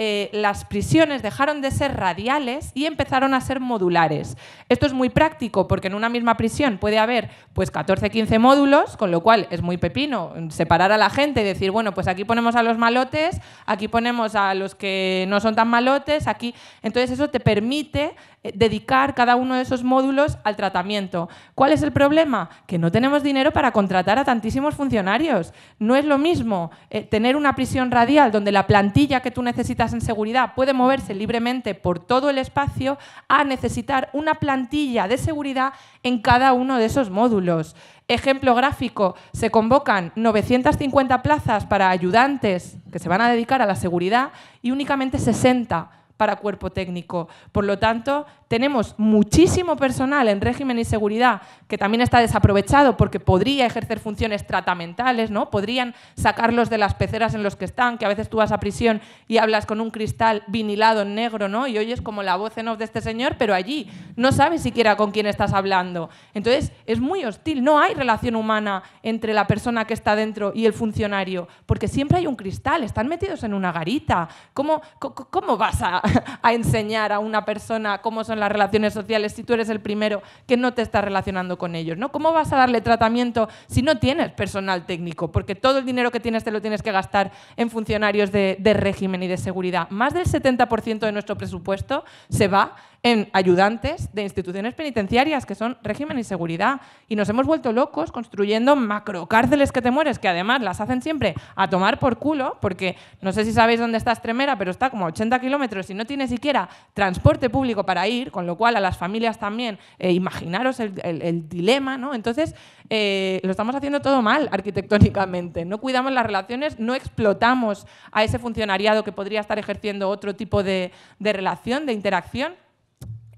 eh, las prisiones dejaron de ser radiales y empezaron a ser modulares. Esto es muy práctico porque en una misma prisión puede haber pues 14, 15 módulos, con lo cual es muy pepino separar a la gente y decir, bueno, pues aquí ponemos a los malotes, aquí ponemos a los que no son tan malotes, aquí... Entonces eso te permite eh, dedicar cada uno de esos módulos al tratamiento. ¿Cuál es el problema? Que no tenemos dinero para contratar a tantísimos funcionarios. No es lo mismo eh, tener una prisión radial donde la plantilla que tú necesitas en seguridad puede moverse libremente por todo el espacio a necesitar una plantilla de seguridad en cada uno de esos módulos. Ejemplo gráfico, se convocan 950 plazas para ayudantes que se van a dedicar a la seguridad y únicamente 60 para cuerpo técnico. Por lo tanto, tenemos muchísimo personal en régimen y seguridad que también está desaprovechado porque podría ejercer funciones tratamentales, ¿no? Podrían sacarlos de las peceras en los que están, que a veces tú vas a prisión y hablas con un cristal vinilado en negro, ¿no? Y oyes como la voz en off de este señor, pero allí no sabes siquiera con quién estás hablando. Entonces, es muy hostil, no hay relación humana entre la persona que está dentro y el funcionario, porque siempre hay un cristal, están metidos en una garita. ¿Cómo, cómo vas a, <laughs> a enseñar a una persona cómo son las relaciones sociales si tú eres el primero que no te está relacionando con ellos? ¿no? ¿Cómo vas a darle tratamiento si no tienes personal técnico? Porque todo el dinero que tienes te lo tienes que gastar en funcionarios de, de régimen y de seguridad. Más del 70% de nuestro presupuesto se va en ayudantes de instituciones penitenciarias, que son régimen y seguridad. Y nos hemos vuelto locos construyendo macrocárceles que te mueres, que además las hacen siempre a tomar por culo, porque no sé si sabéis dónde está Estremera, pero está como a 80 kilómetros y no tiene siquiera transporte público para ir, con lo cual a las familias también, eh, imaginaros el, dilema, ¿no? Entonces, eh, lo estamos haciendo todo mal arquitectónicamente. No cuidamos las relaciones, no explotamos a ese funcionariado que podría estar ejerciendo otro tipo de relación, de interacción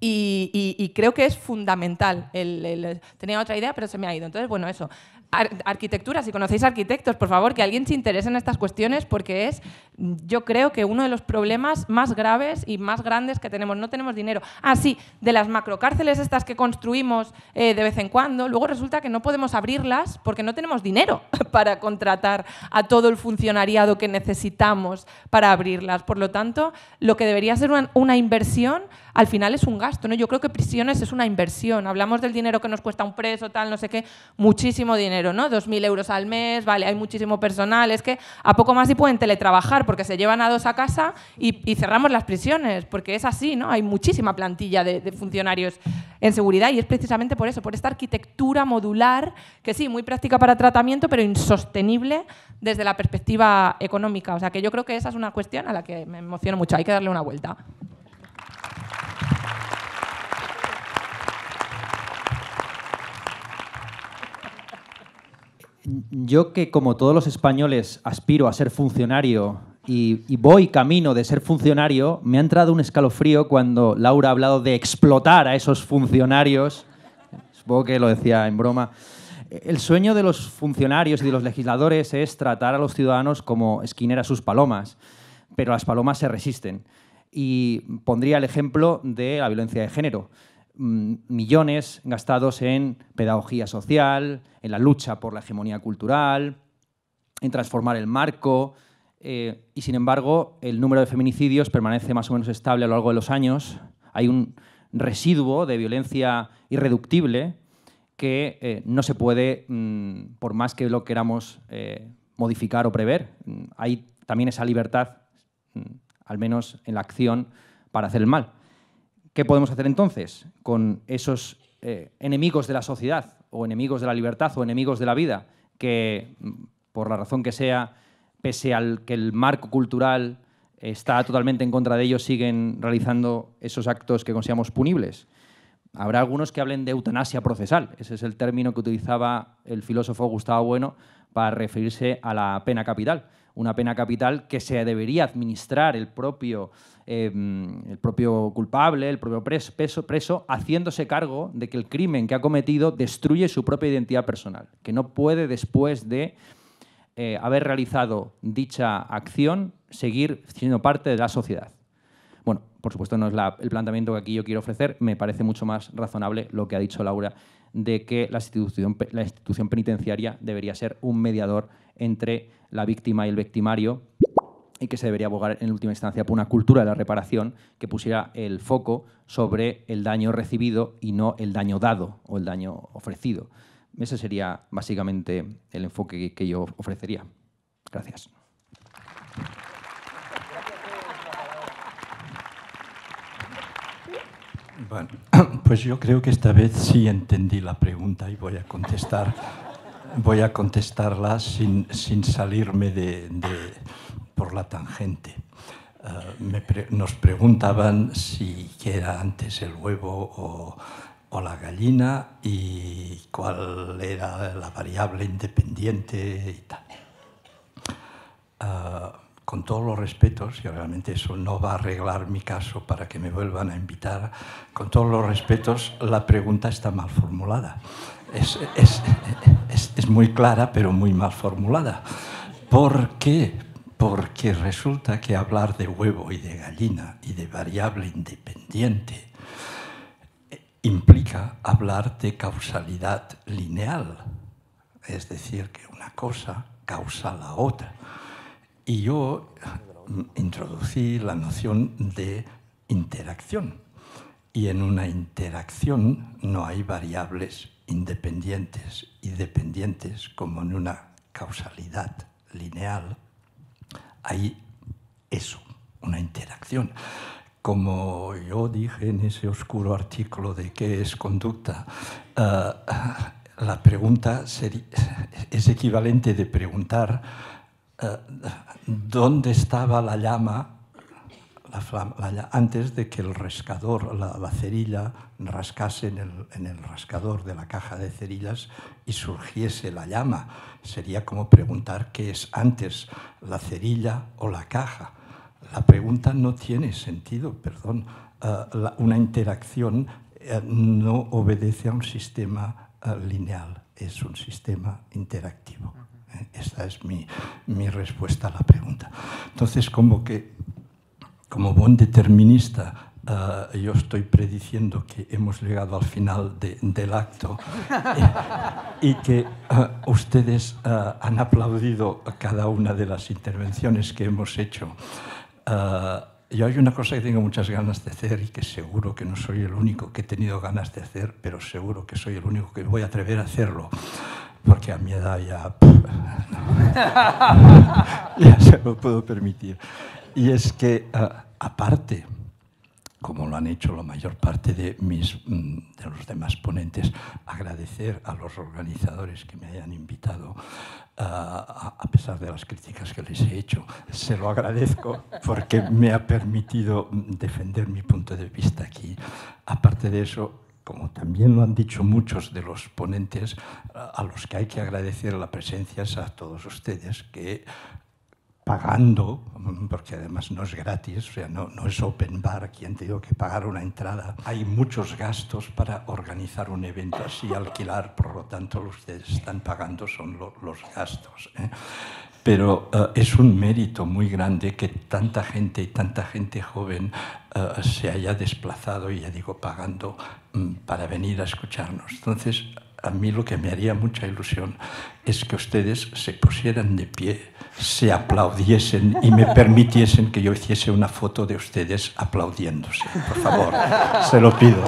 y, creo que es fundamental. El, tenía otra idea, pero se me ha ido. Entonces, bueno, eso, si conocéis arquitectos, por favor, que alguien se interese en estas cuestiones porque es, yo creo que uno de los problemas más graves y más grandes que tenemos. No tenemos dinero. Ah, sí, de las macrocárceles estas que construimos eh, de vez en cuando, luego resulta que no podemos abrirlas porque no tenemos dinero <laughs> para contratar a todo el funcionariado que necesitamos para abrirlas. Por lo tanto, lo que debería ser una, inversión al final es un gasto. ¿no? Yo creo que prisiones es una inversión. Hablamos del dinero que nos cuesta un preso, tal, no sé qué, muchísimo dinero ¿no? 2.000 euros al mes, vale, hay muchísimo personal, es que a poco más y pueden teletrabajar porque se llevan a dos a casa y, cerramos las prisiones, porque es así, ¿no? Hay muchísima plantilla de, de funcionarios en seguridad y es precisamente por eso, por esta arquitectura modular, que sí, muy práctica para tratamiento, pero insostenible desde la perspectiva económica. O sea, que yo creo que esa es una cuestión a la que me emociono mucho, hay que darle una vuelta. yo que como todos los españoles aspiro a ser funcionario y, voy camino de ser funcionario, me ha entrado un escalofrío cuando Laura ha hablado de explotar a esos funcionarios. Supongo que lo decía en broma. El sueño de los funcionarios y de los legisladores es tratar a los ciudadanos como esquineras sus palomas, pero las palomas se resisten. Y pondría el ejemplo de la violencia de género. Mm, millones gastados en pedagogía social, en la lucha por la hegemonía cultural, en transformar el marco, eh, y sin embargo el número de feminicidios permanece más o menos estable a lo largo de los años. Hay un residuo de violencia irreductible que eh, no se puede, mm, por más que lo queramos eh, modificar o prever, mm, hay también esa libertad, al menos en la acción, para hacer el mal. ¿Qué podemos hacer entonces con esos eh, enemigos de la sociedad o enemigos de la libertad o enemigos de la vida que, mm, por la razón que sea, pese al que el marco cultural está totalmente en contra de ellos, siguen realizando esos actos que consideramos punibles? Habrá algunos que hablen de eutanasia procesal. Ese es el término que utilizaba el filósofo Gustavo Bueno para referirse a la pena capital una pena capital que se debería administrar el propio, em, el propio culpable, el propio preso, preso, haciéndose cargo de que el crimen que ha cometido destruye su propia identidad personal, que no puede después de eh, haber realizado dicha acción seguir siendo parte de la sociedad. Bueno, por supuesto no es el planteamiento que aquí yo quiero ofrecer, me parece mucho más razonable lo que ha dicho Laura de que la institución, la institución penitenciaria debería ser un mediador entre la víctima y el victimario y que se debería abogar en última instancia por una cultura de la reparación que pusiera el foco sobre el daño recibido y no el daño dado o el daño ofrecido. Ese sería básicamente el enfoque que yo ofrecería. Gracias. Bueno, <clears throat> pues yo creo que esta vez sí entendí la pregunta y voy a contestar voy a contestarla sin, sin salirme de, por la tangente. Eh, nos preguntaban si era antes el huevo o, o, la gallina y cuál era la variable independiente y tal. Eh, con todos los respetos, y obviamente eso no va a arreglar mi caso para que me vuelvan a invitar, con todos los respetos, la pregunta está mal formulada es, muy clara, pero muy mal formulada. ¿Por qué? Porque resulta que hablar de huevo y de gallina y de variable independiente eh, implica hablar de causalidad lineal, es decir, que una cosa causa la otra. Y yo mm, introducí la noción de interacción. Y en una interacción no hay variables independientes y dependientes como en una causalidad lineal, hay eso, una interacción. Como yo dije en ese oscuro artículo de qué es conducta, eh, la pregunta es equivalente de preguntar eh, dónde estaba la llama antes de que el rascador, la, cerilla, rascase en el, rascador de la caja de cerillas y surgiese la llama. Sería como preguntar qué es antes, la cerilla o la caja. La pregunta no tiene sentido, perdón. Eh, una interacción eh, no obedece a un sistema eh, lineal, es un sistema interactivo. Esta es mi, mi, respuesta a la pregunta. Entonces, como que como buen determinista, eh, yo estoy prediciendo que hemos llegado al final del acto y, que eh, ustedes eh, han aplaudido cada una de las intervenciones que hemos hecho. yo hay una cosa que tengo muchas ganas de hacer y que seguro que no soy el único que he tenido ganas de hacer, pero seguro que soy el único que voy a atrever a hacerlo porque a mi edad ya, <laughs> ya se lo puedo permitir. Y es que, eh, aparte, como lo han hecho la mayor parte de, mis, mm, de los demás ponentes, agradecer a los organizadores que me hayan invitado, eh, a pesar de las críticas que les he hecho. Se lo agradezco <laughs> porque me ha permitido mm, defender mi punto de vista aquí. Aparte de eso, como también lo han dicho muchos de los ponentes, eh, a los que hay que agradecer la presencia es a todos ustedes que pagando, porque además no es gratis, o sea, no, no es open bar quien tengo que pagar una entrada. Hay muchos gastos para organizar un evento así, alquilar, por lo tanto, los que están pagando son los gastos. ¿eh? Pero eh, es un mérito muy grande que tanta gente y tanta gente joven eh, se haya desplazado, y ya digo, pagando mm, para venir a escucharnos. Entonces, a mí lo que me haría mucha ilusión es que ustedes se pusieran de pie, se aplaudiesen y me <laughs> permitiesen que yo hiciese una foto de ustedes aplaudiéndose. Por favor, se lo pido.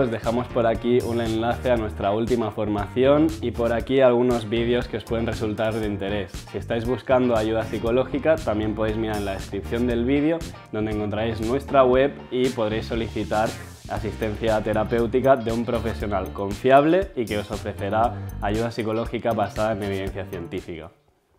os dejamos por aquí un enlace a nuestra última formación y por aquí algunos vídeos que os pueden resultar de interés. Si estáis buscando ayuda psicológica, también podéis mirar en la descripción del vídeo donde encontraréis nuestra web y podréis solicitar asistencia terapéutica de un profesional confiable y que os ofrecerá ayuda psicológica basada en evidencia científica.